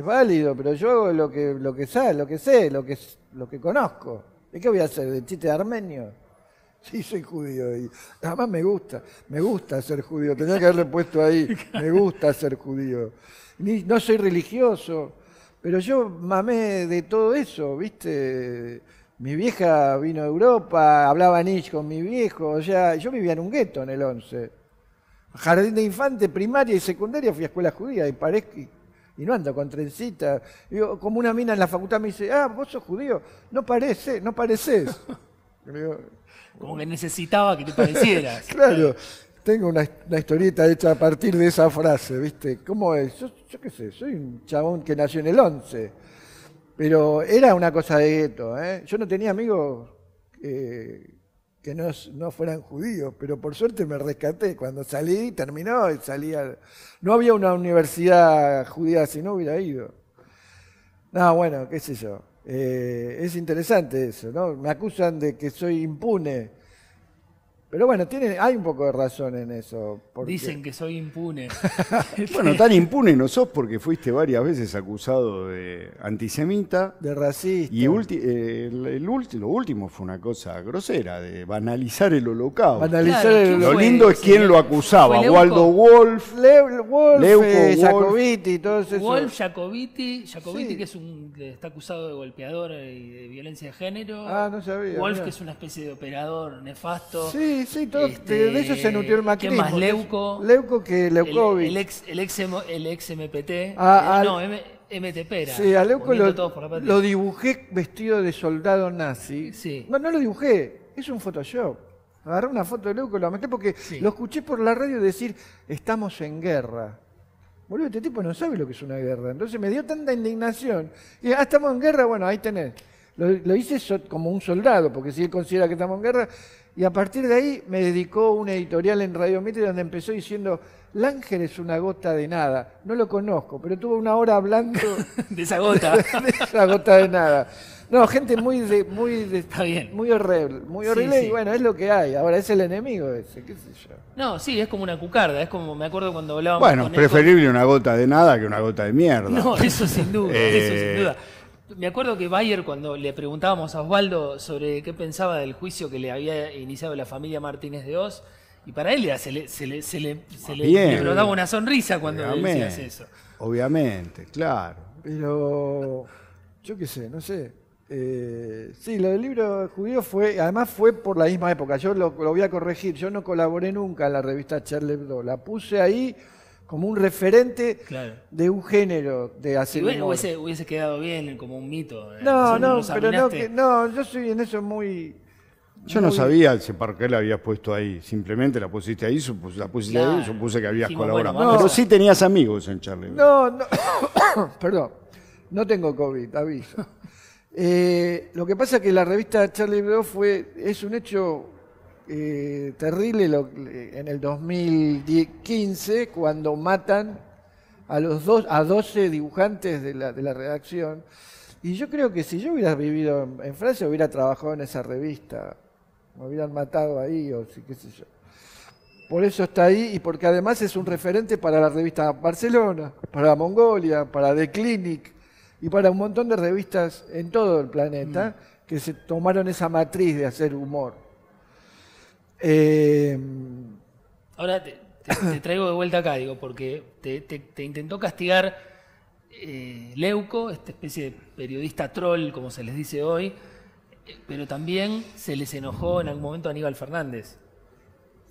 válido, pero yo hago lo que, lo que sé, lo que sé, lo que, lo que conozco. ¿De qué voy a hacer? ¿De chiste de armenio? Sí, soy judío. Y además me gusta, me gusta ser judío. Tenía que haberle puesto ahí, me gusta ser judío. no soy religioso, pero yo mamé de todo eso, ¿viste? Mi vieja vino a Europa, hablaba Nietzsche con mi viejo, o sea, yo vivía en un gueto en el 11. Jardín de infante, primaria y secundaria fui a escuela judía y parezco, y no ando con trencita. como una mina en la facultad me dice, ah, vos sos judío. No parece, no pareces. Como que necesitaba que te parecieras. claro, tengo una, una, historieta hecha a partir de esa frase, ¿viste? ¿Cómo es? Yo, qué sé, soy un chabón que nació en el 11, pero era una cosa de gueto, ¿eh? Yo no tenía amigos que no, fueran judíos, pero por suerte me rescaté. Cuando salí, terminó y salía. No había una universidad judía si no hubiera ido. No, bueno, qué sé yo. Eh, es interesante eso, ¿no? Me acusan de que soy impune pero bueno, tiene, hay un poco de razón en eso. porque- Dicen que soy impune. Bueno, tan impune no sos porque fuiste varias veces acusado de antisemita. De racista. Y eh, el- lo último fue una cosa grosera, de banalizar el holocausto. lo lindo es quién lo acusaba, Waldo Wolf. Leuco, eh, Wolf. Jacobiti, todos Wolf Jacobiti, Jacobiti que es un está acusado de golpeador y de violencia de género. Ah, no sabía, Wolf que es una especie de operador nefasto. Sí, sí, este, de eso se nutrió el macrismo. más? Leuco. Leuco que Leukovic. El, ex, MPT. Ah, eh, no, MTP era. Sí, a Leuco lo, dibujé vestido de soldado nazi. No, no lo dibujé, es un Photoshop. Agarré una foto de Leuco y la metí porque lo escuché por la radio decir, estamos en guerra. Boludo, este tipo no sabe lo que es una guerra. Entonces me dio tanta indignación. Y, ah, estamos en guerra, bueno, ahí tenés. Lo, hice como un soldado, porque si él considera que estamos en guerra, y a partir de ahí me dedicó un editorial en Radio Mitre donde empezó diciendo, Ángel es una gota de nada, no lo conozco, pero tuvo una hora hablando de esa gota. de esa gota de nada. No, gente muy de, muy Está bien. muy horrible, muy horrible y bueno, es lo que hay. Ahora es el enemigo ese, qué sé yo. No, sí, es como una cucarda, es como me acuerdo cuando hablábamos Bueno, preferible una gota de nada que una gota de mierda. No, eso sin duda, eh, eso sin duda me acuerdo que Bayer, cuando le preguntábamos a Osvaldo sobre qué pensaba del juicio que le había iniciado la familia Martínez de Oz, y para él se le, se le, se le daba una sonrisa cuando decías eso. Obviamente, claro. Pero yo qué sé, no sé. Eh, sí, lo del libro judío fue, además fue por la misma época. Yo lo, lo voy a corregir. Yo no colaboré nunca en la revista Charlie Hebdo. La puse ahí como un referente de un género de hacer hubiese, quedado bien eh, como un mito. Eh. No, no, pero no, no, yo soy en eso muy... Yo no sabía por qué la habías puesto ahí, simplemente la pusiste ahí, la pusiste ahí, supuse que habías colaborado. pero sí tenías amigos en Charlie. No, no, perdón, no tengo COVID, aviso. Eh, lo que pasa es que la revista Charlie Bro fue, es un hecho eh, terrible lo, en el 2015 cuando matan a los dos, a 12 dibujantes de la, de la redacción. Y yo creo que si yo hubiera vivido en, Francia, hubiera trabajado en esa revista. Me hubieran matado ahí o si qué sé yo. Por eso está ahí y porque además es un referente para la revista Barcelona, para Mongolia, para The Clinic y para un montón de revistas en todo el planeta mm. que se tomaron esa matriz de hacer humor. Eh, Ahora te, traigo de vuelta acá, digo, porque te, intentó castigar eh, Leuco, esta especie de periodista troll, como se les dice hoy, pero también se les enojó en algún momento a Aníbal Fernández.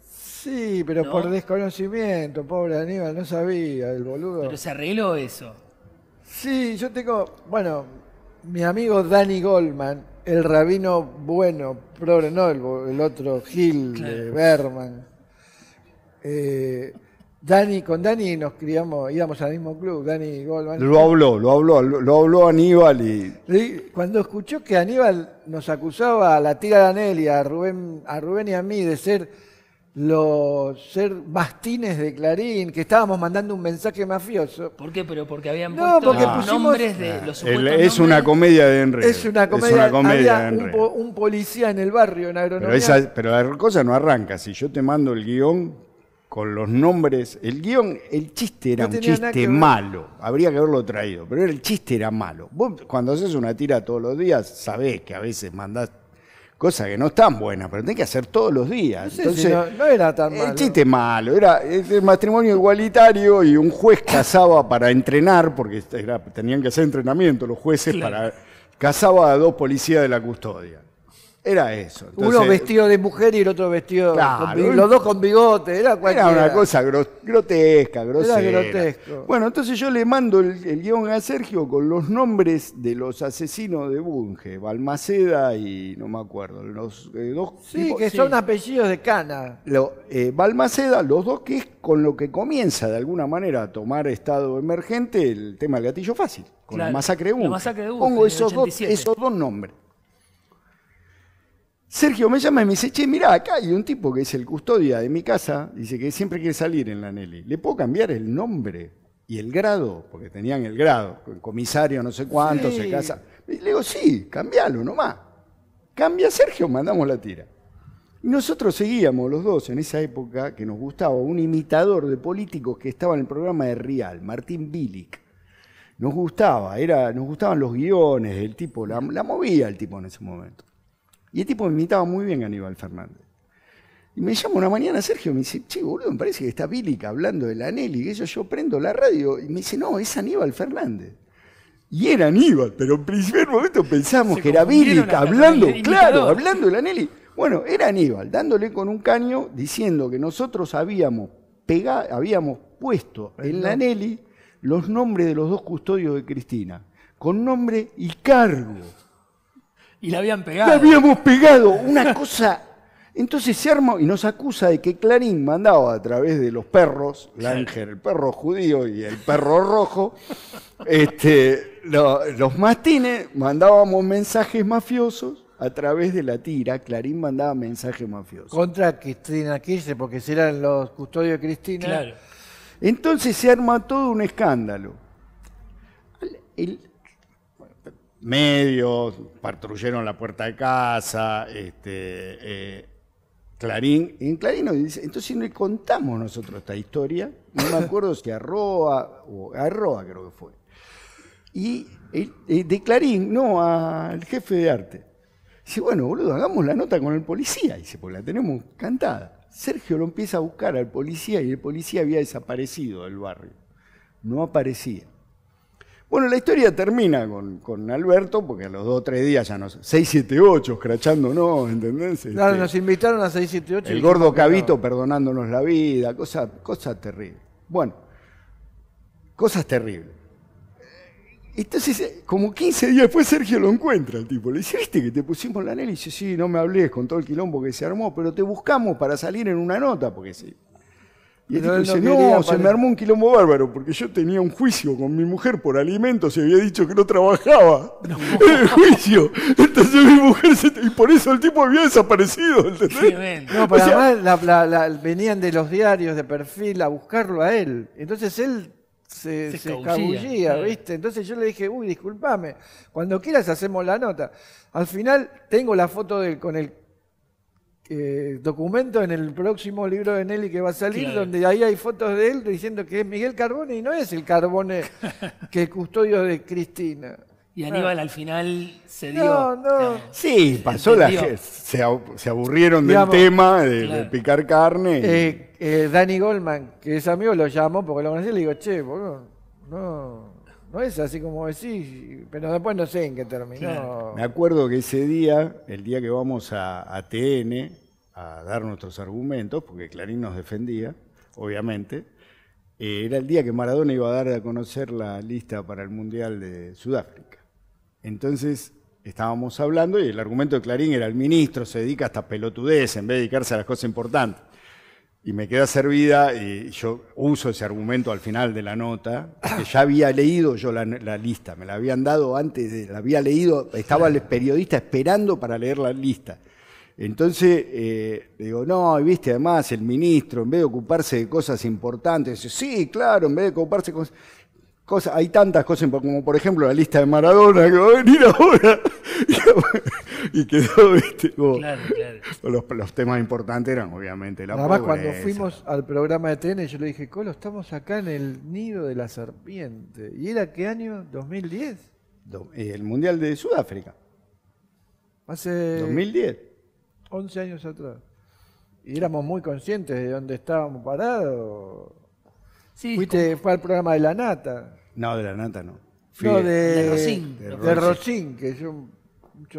Sí, pero por desconocimiento, pobre Aníbal, no sabía el boludo. Pero se arregló eso. Sí, yo tengo, bueno, mi amigo Danny Goldman, el rabino bueno, el, otro Gil, Berman. Eh, Dani, con Dani nos criamos, íbamos al mismo club, Dani Lo habló, lo habló, lo habló Aníbal y. Cuando escuchó que Aníbal nos acusaba a la tía Anelia a Rubén, a Rubén y a mí de ser los ser bastines de Clarín, que estábamos mandando un mensaje mafioso. ¿Por qué? Pero porque habían puesto nombres de los el, Es una comedia de Enrique. Es una comedia, de un, policía en el barrio en agronomía. Pero, la cosa no arranca. Si yo te mando el guión con los nombres, el guión, el chiste era un chiste malo. Habría que haberlo traído, pero el chiste era malo. Vos cuando haces una tira todos los días, sabés que a veces mandás cosa que no es tan buena, pero tenés que hacer todos los días. No Entonces, no, era tan malo. El chiste malo, era el matrimonio igualitario y un juez casaba para entrenar, porque tenían que hacer entrenamiento los jueces para casaba a dos policías de la custodia. Era eso. Uno vestido de mujer y el otro vestido los dos con bigote, era una cosa grotesca, grosera. Era grotesco. Bueno, entonces yo le mando el, guión a Sergio con los nombres de los asesinos de Bunge, Balmaceda y no me acuerdo, los eh, dos. Sí, que son apellidos de cana. Lo, eh, Balmaceda, los dos que es con lo que comienza de alguna manera a tomar estado emergente el tema del gatillo fácil, con la masacre de Bunge. Pongo esos dos nombres. Sergio me llama y me dice, che, mirá, acá hay un tipo que es el custodia de mi casa, dice que siempre quiere salir en la Nelly. ¿Le puedo cambiar el nombre y el grado? Porque tenían el grado, comisario no sé cuánto, se casa. Y le digo, sí, cambialo nomás. Cambia Sergio, mandamos la tira. Y nosotros seguíamos los dos en esa época que nos gustaba un imitador de políticos que estaba en el programa de Real, Martín Bilic. Nos gustaba, era, nos gustaban los guiones, el tipo, la, la movía el tipo en ese momento. Y el tipo me imitaba muy bien a Aníbal Fernández. Y me llama una mañana Sergio, me dice, chico, boludo, me parece que está Bílica hablando de la Nelly, Y yo yo prendo la radio, y me dice, no, es Aníbal Fernández. Y era Aníbal, pero en primer momento pensamos que era Bílica hablando, claro, hablando de la Nelly. Bueno, era Aníbal, dándole con un caño, diciendo que nosotros habíamos, pegado, habíamos puesto en la Nelly los nombres de los dos custodios de Cristina, con nombre y cargo. Y la habían pegado. La habíamos pegado, una cosa. Entonces se arma y nos acusa de que Clarín mandaba a través de los perros, Langer, el perro judío y el perro rojo, este, los mastines, mandábamos mensajes mafiosos a través de la tira, Clarín mandaba mensajes mafiosos. Contra Cristina Kirchner, porque eran los custodios de Cristina. Claro. Entonces se arma todo un escándalo. El, medios, patrullaron la puerta de casa, este, eh, Clarín. En Clarín nos dice, entonces le contamos nosotros esta historia, no me acuerdo si Roa, o Arroa creo que fue. Y de Clarín, no, al jefe de arte. Dice, bueno, boludo, hagamos la nota con el policía. Dice, pues la tenemos cantada. Sergio lo empieza a buscar al policía y el policía había desaparecido del barrio. No aparecía. Bueno, la historia termina con, Alberto, porque a los dos o tres días ya nos. 678, escrachándonos, ¿entendés? Claro, este, nos invitaron a 678. El gordo Cabito perdonándonos la vida, cosas cosa terribles. Bueno, cosas terribles. Entonces, eh, como 15 días después Sergio lo encuentra el tipo. Le dice, ¿viste que te pusimos la nena? Y dice, sí, no me hables con todo el quilombo que se armó, pero te buscamos para salir en una nota, porque sí. Y no, se me armó un quilombo bárbaro, porque yo tenía un juicio con mi mujer por alimentos y había dicho que no trabajaba. el juicio. Entonces mi mujer se... Y por eso el tipo había desaparecido, ¿entendés? No, pero además venían de los diarios de perfil a buscarlo a él. Entonces él se, escabullía, ¿viste? Entonces yo le dije, uy, discúlpame, cuando quieras hacemos la nota. Al final tengo la foto con el eh, documento en el próximo libro de Nelly que va a salir, donde ahí hay fotos de él diciendo que es Miguel Carbone y no es el Carbone que es custodio de Cristina. Y Aníbal ah. al final se dio. No, Sí, pasó la se, se aburrieron del tema de, picar carne. Eh, eh, Danny Goldman, que es amigo, lo llamó porque lo conocí le digo, che, boludo, no no es así como decís, pero después no sé en qué terminó. Me acuerdo que ese día, el día que vamos a, a TN a dar nuestros argumentos, porque Clarín nos defendía, obviamente, eh, era el día que Maradona iba a dar a conocer la lista para el Mundial de Sudáfrica. Entonces estábamos hablando y el argumento de Clarín era el ministro se dedica a pelotudez en vez de dedicarse a las cosas importantes y me queda servida, y yo uso ese argumento al final de la nota, que ya había leído yo la, lista, me la habían dado antes, la había leído, estaba el periodista esperando para leer la lista. Entonces, eh, digo, no, y viste, además el ministro, en vez de ocuparse de cosas importantes, dice, sí, claro, en vez de ocuparse de cosas hay tantas cosas, como por ejemplo la lista de Maradona que va a venir ahora. y quedó, viste, Los, temas importantes eran obviamente la Además, cuando fuimos al programa de TN, yo le dije, Colo, estamos acá en el nido de la serpiente. ¿Y era qué año? ¿2010? Eh, el Mundial de Sudáfrica. Hace. 2010. 11 años atrás. Y éramos muy conscientes de dónde estábamos parados. Fuiste, fue al programa de la nata. No, de la nata no. no, de, Rosín. De, Rosín, que yo,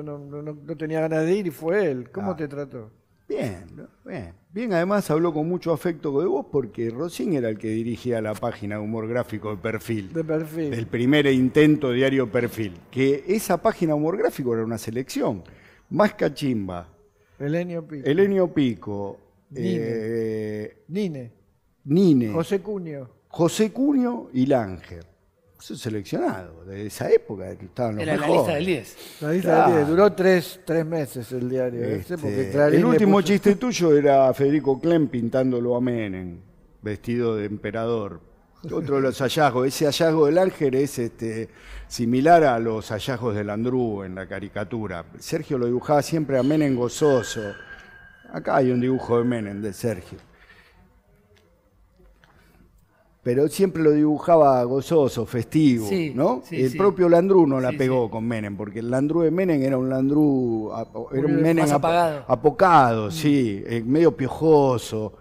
no, tenía ganas de ir y fue él. ¿Cómo ah. te trató? Bien, bien. Bien, además habló con mucho afecto de vos porque Rosín era el que dirigía la página de humor gráfico de Perfil. De Perfil. Del primer intento diario Perfil. Que esa página de humor gráfico era una selección. Más Cachimba. Elenio Pico. Elenio Pico. Nine. Eh, Nine. Nine. José Cuño. José Cuño y Lánger es pues, seleccionado de esa época, estaban los Era la lista del 10. La lista del Duró tres, tres meses el diario. Este, el último chiste tuyo era Federico Klem pintándolo a Menem, vestido de emperador. Otro de los hallazgos, ese hallazgo del Ángel es este, similar a los hallazgos del Andrú en la caricatura. Sergio lo dibujaba siempre a Menem gozoso. Acá hay un dibujo de Menem, de Sergio pero siempre lo dibujaba gozoso, festivo, ¿no? el propio Landru no la pegó con Menem, porque el Landru de Menem era un Landru, era un Menem apocado, mm. sí, eh, medio piojoso.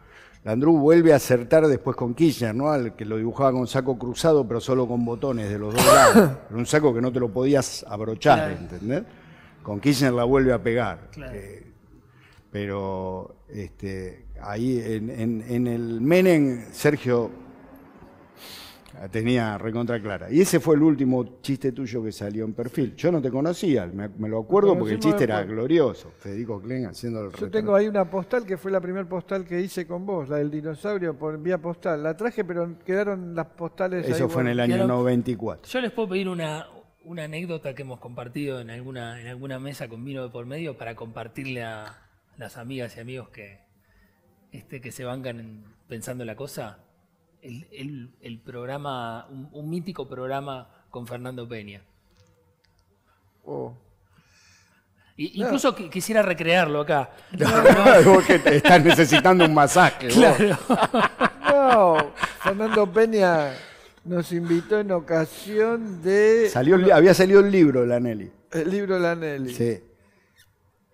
Landru vuelve a acertar después con Kirchner, ¿no? Al que lo dibujaba con saco cruzado, pero solo con botones de los dos lados. un saco que no te lo podías abrochar, ¿entendés? Con Kirchner la vuelve a pegar. Eh, pero este, ahí en, en el Menem, Sergio la tenía recontra clara. Y ese fue el último chiste tuyo que salió en perfil. Yo no te conocía, me, lo acuerdo porque el chiste era pues. glorioso. Federico Klein haciendo el Yo tengo ahí una postal que fue la primera postal que hice con vos, la del dinosaurio por vía postal. La traje, pero quedaron las postales. Eso fue en el año 94. Yo les puedo pedir una, una anécdota que hemos compartido en alguna, en alguna mesa con vino de por medio para compartirle a las amigas y amigos que, este, que se bancan pensando la cosa el, programa, un, mítico programa con Fernando Peña. Oh. Incluso quisiera recrearlo acá. que estás necesitando un masaje no, Fernando Peña nos invitó en ocasión de. había salido el libro la Nelly. El libro la Nelly. Sí.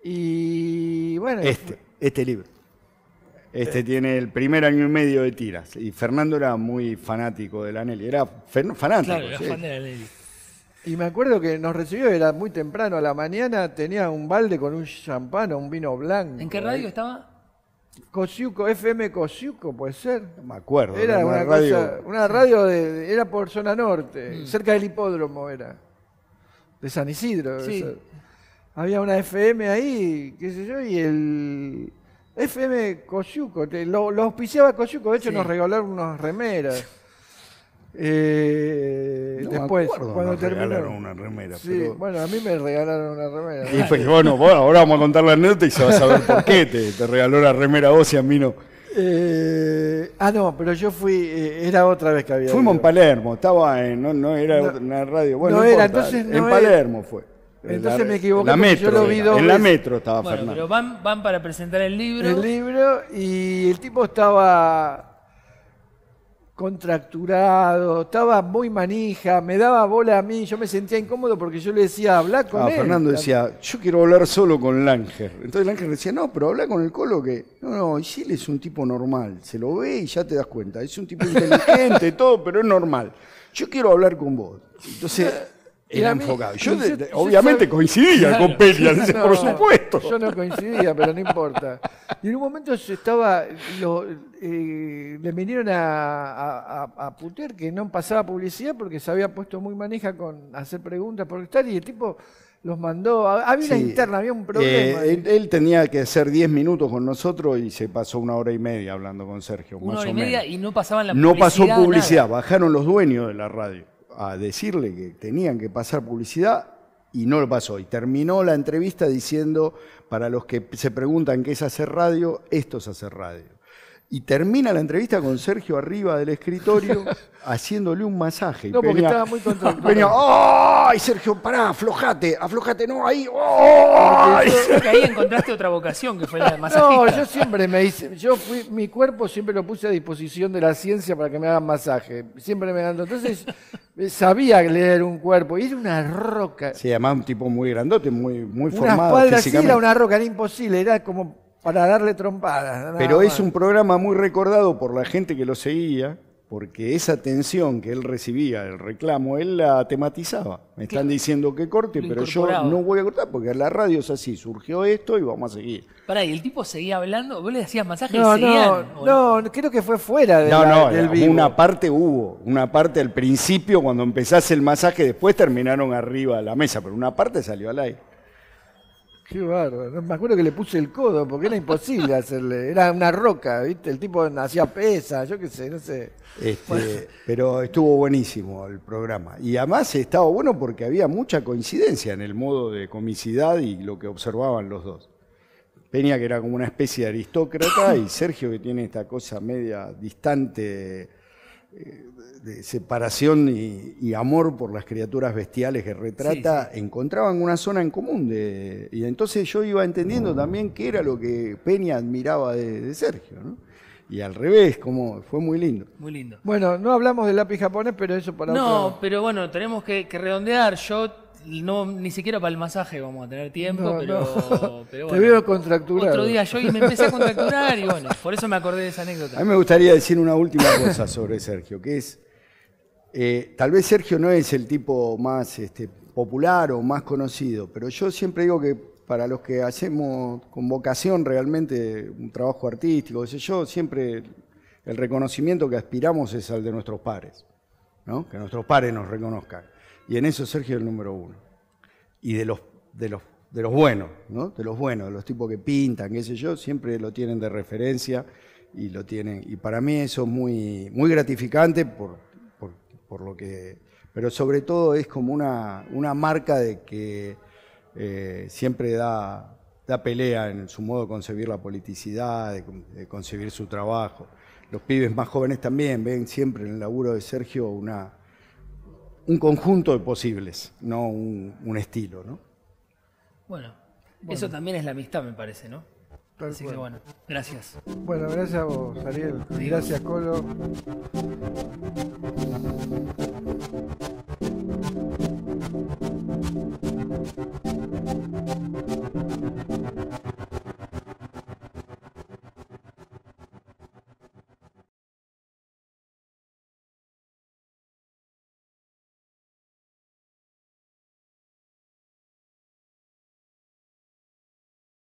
Y bueno. Este, este libro. Este eh. tiene el primer año y medio de tiras. Y Fernando era muy fanático de la Nelly. Era fanático. Claro, era fan de la Y me acuerdo que nos recibió, era muy temprano a la mañana, tenía un balde con un champán o un vino blanco. ¿En qué radio estaba? Cosiuco, FM Cosiuco, puede ser. No me acuerdo. Era, una, radio, una radio de, era por zona norte, mm. cerca del hipódromo era, de San Isidro. Sí. Había una FM ahí, qué sé yo, y el, FM Coyuco, te, lo, lo, auspiciaba de hecho nos regalaron unas remeras. Eh, después, cuando nos regalaron una remera. Sí, bueno, a mí me regalaron una remera. Y pues, bueno, ahora vamos a contar la anécdota y se va a saber por qué te, regaló la remera vos y a mí no. Eh, ah, no, pero yo fui, eh, era otra vez que había. Fuimos en Palermo, estaba en, no, no era una radio. Bueno, entonces en Palermo fue. Entonces me equivoqué. en la metro estaba bueno, Fernando. Pero van, para presentar el libro. El libro y el tipo estaba contracturado, estaba muy manija, me daba bola a mí, yo me sentía incómodo porque yo le decía, habla con ah, él. Fernando decía, yo quiero hablar solo con Langer. Entonces Langer decía, no, pero habla con el colo que, no, no, él es un tipo normal, se lo ve y ya te das cuenta, es un tipo inteligente, todo, pero es normal. Yo quiero hablar con vos. Entonces era enfocado. Yo, obviamente coincidía con Peña, por supuesto. Yo no coincidía, pero no importa. Y en un momento estaba, lo, eh, le vinieron a, a, que no pasaba publicidad porque se había puesto muy maneja con hacer preguntas por estar y el tipo los mandó. Había una interna, había un problema. Eh, él, tenía que hacer 10 minutos con nosotros y se pasó una hora y media hablando con Sergio. Una hora y media y no pasaban la publicidad. No pasó publicidad, bajaron los dueños de la radio a decirle que tenían que pasar publicidad y no lo pasó. Y terminó la entrevista diciendo, para los que se preguntan qué es hacer radio, esto es hacer radio. Y termina la entrevista con Sergio arriba del escritorio haciéndole un masaje. No, porque estaba muy contento. venía, ¡ay, Sergio, pará, aflojate! ¡Aflojate, no, ahí! ¡ay! que ahí encontraste otra vocación, que fue la de masajista. No, yo siempre me hice... Yo fui, mi cuerpo siempre lo puse a disposición de la ciencia para que me hagan masaje. Siempre me dando, Entonces, eh, sabía que leer un cuerpo. Y era una roca. Sí, además un tipo muy grandote, muy, muy formado Una espalda así era una roca, era imposible. Era como para darle trompadas. Pero es un programa muy recordado por la gente que lo seguía, porque esa atención que él recibía, el reclamo, él la tematizaba. Me están diciendo que corte, pero yo no voy a cortar porque la radio es así, surgió esto y vamos a seguir. Pará, y el tipo seguía hablando, vos le hacías masaje no, no, no, creo que fue fuera de no, no, no. Una parte hubo, una parte al principio cuando empezás el masaje, después terminaron arriba de la mesa, pero una parte salió al aire. Qué bárbaro. Me acuerdo que le puse el codo porque era imposible hacerle. Era una roca, ¿viste? El tipo hacía pesa, yo qué sé, no sé. Este, pero estuvo buenísimo el programa. Y además estaba bueno porque había mucha coincidencia en el modo de comicidad y lo que observaban los dos. Peña, que era como una especie de aristócrata, y Sergio, que tiene esta cosa media distante. Eh, de separación y, amor por las criaturas bestiales que retrata, encontraban una zona en común. De, y entonces yo iba entendiendo también qué era lo que Peña admiraba de, Sergio, Y al revés, como fue muy lindo. Muy lindo. Bueno, no hablamos del lápiz japonés, pero eso para No, pero bueno, tenemos que, redondear. Yo no, ni siquiera para el masaje vamos a tener tiempo, pero, Te veo contracturado. Otro día yo me empecé a contracturar y bueno, por eso me acordé de esa anécdota. A mí me gustaría decir una última cosa sobre Sergio, que es eh, tal vez Sergio no es el tipo más este, popular o más conocido, pero yo siempre digo que para los que hacemos con vocación realmente un trabajo artístico, sé yo, siempre el reconocimiento que aspiramos es al de nuestros pares, que nuestros pares nos reconozcan. Y en eso Sergio es el número uno. Y de los, de los, de los buenos, de los buenos, de los tipos que pintan, yo, siempre lo tienen de referencia y lo tienen. Y para mí eso es muy, muy gratificante por, por lo que, pero sobre todo es como una, una marca de que eh, siempre da, da, pelea en su modo de concebir la politicidad, de, concebir su trabajo. Los pibes más jóvenes también ven siempre en el laburo de Sergio una, un conjunto de posibles, no un, estilo. bueno, eso también es la amistad, me parece, ¿no? Así que bueno, gracias. Bueno, gracias a vos, Ariel. Gracias, Colo.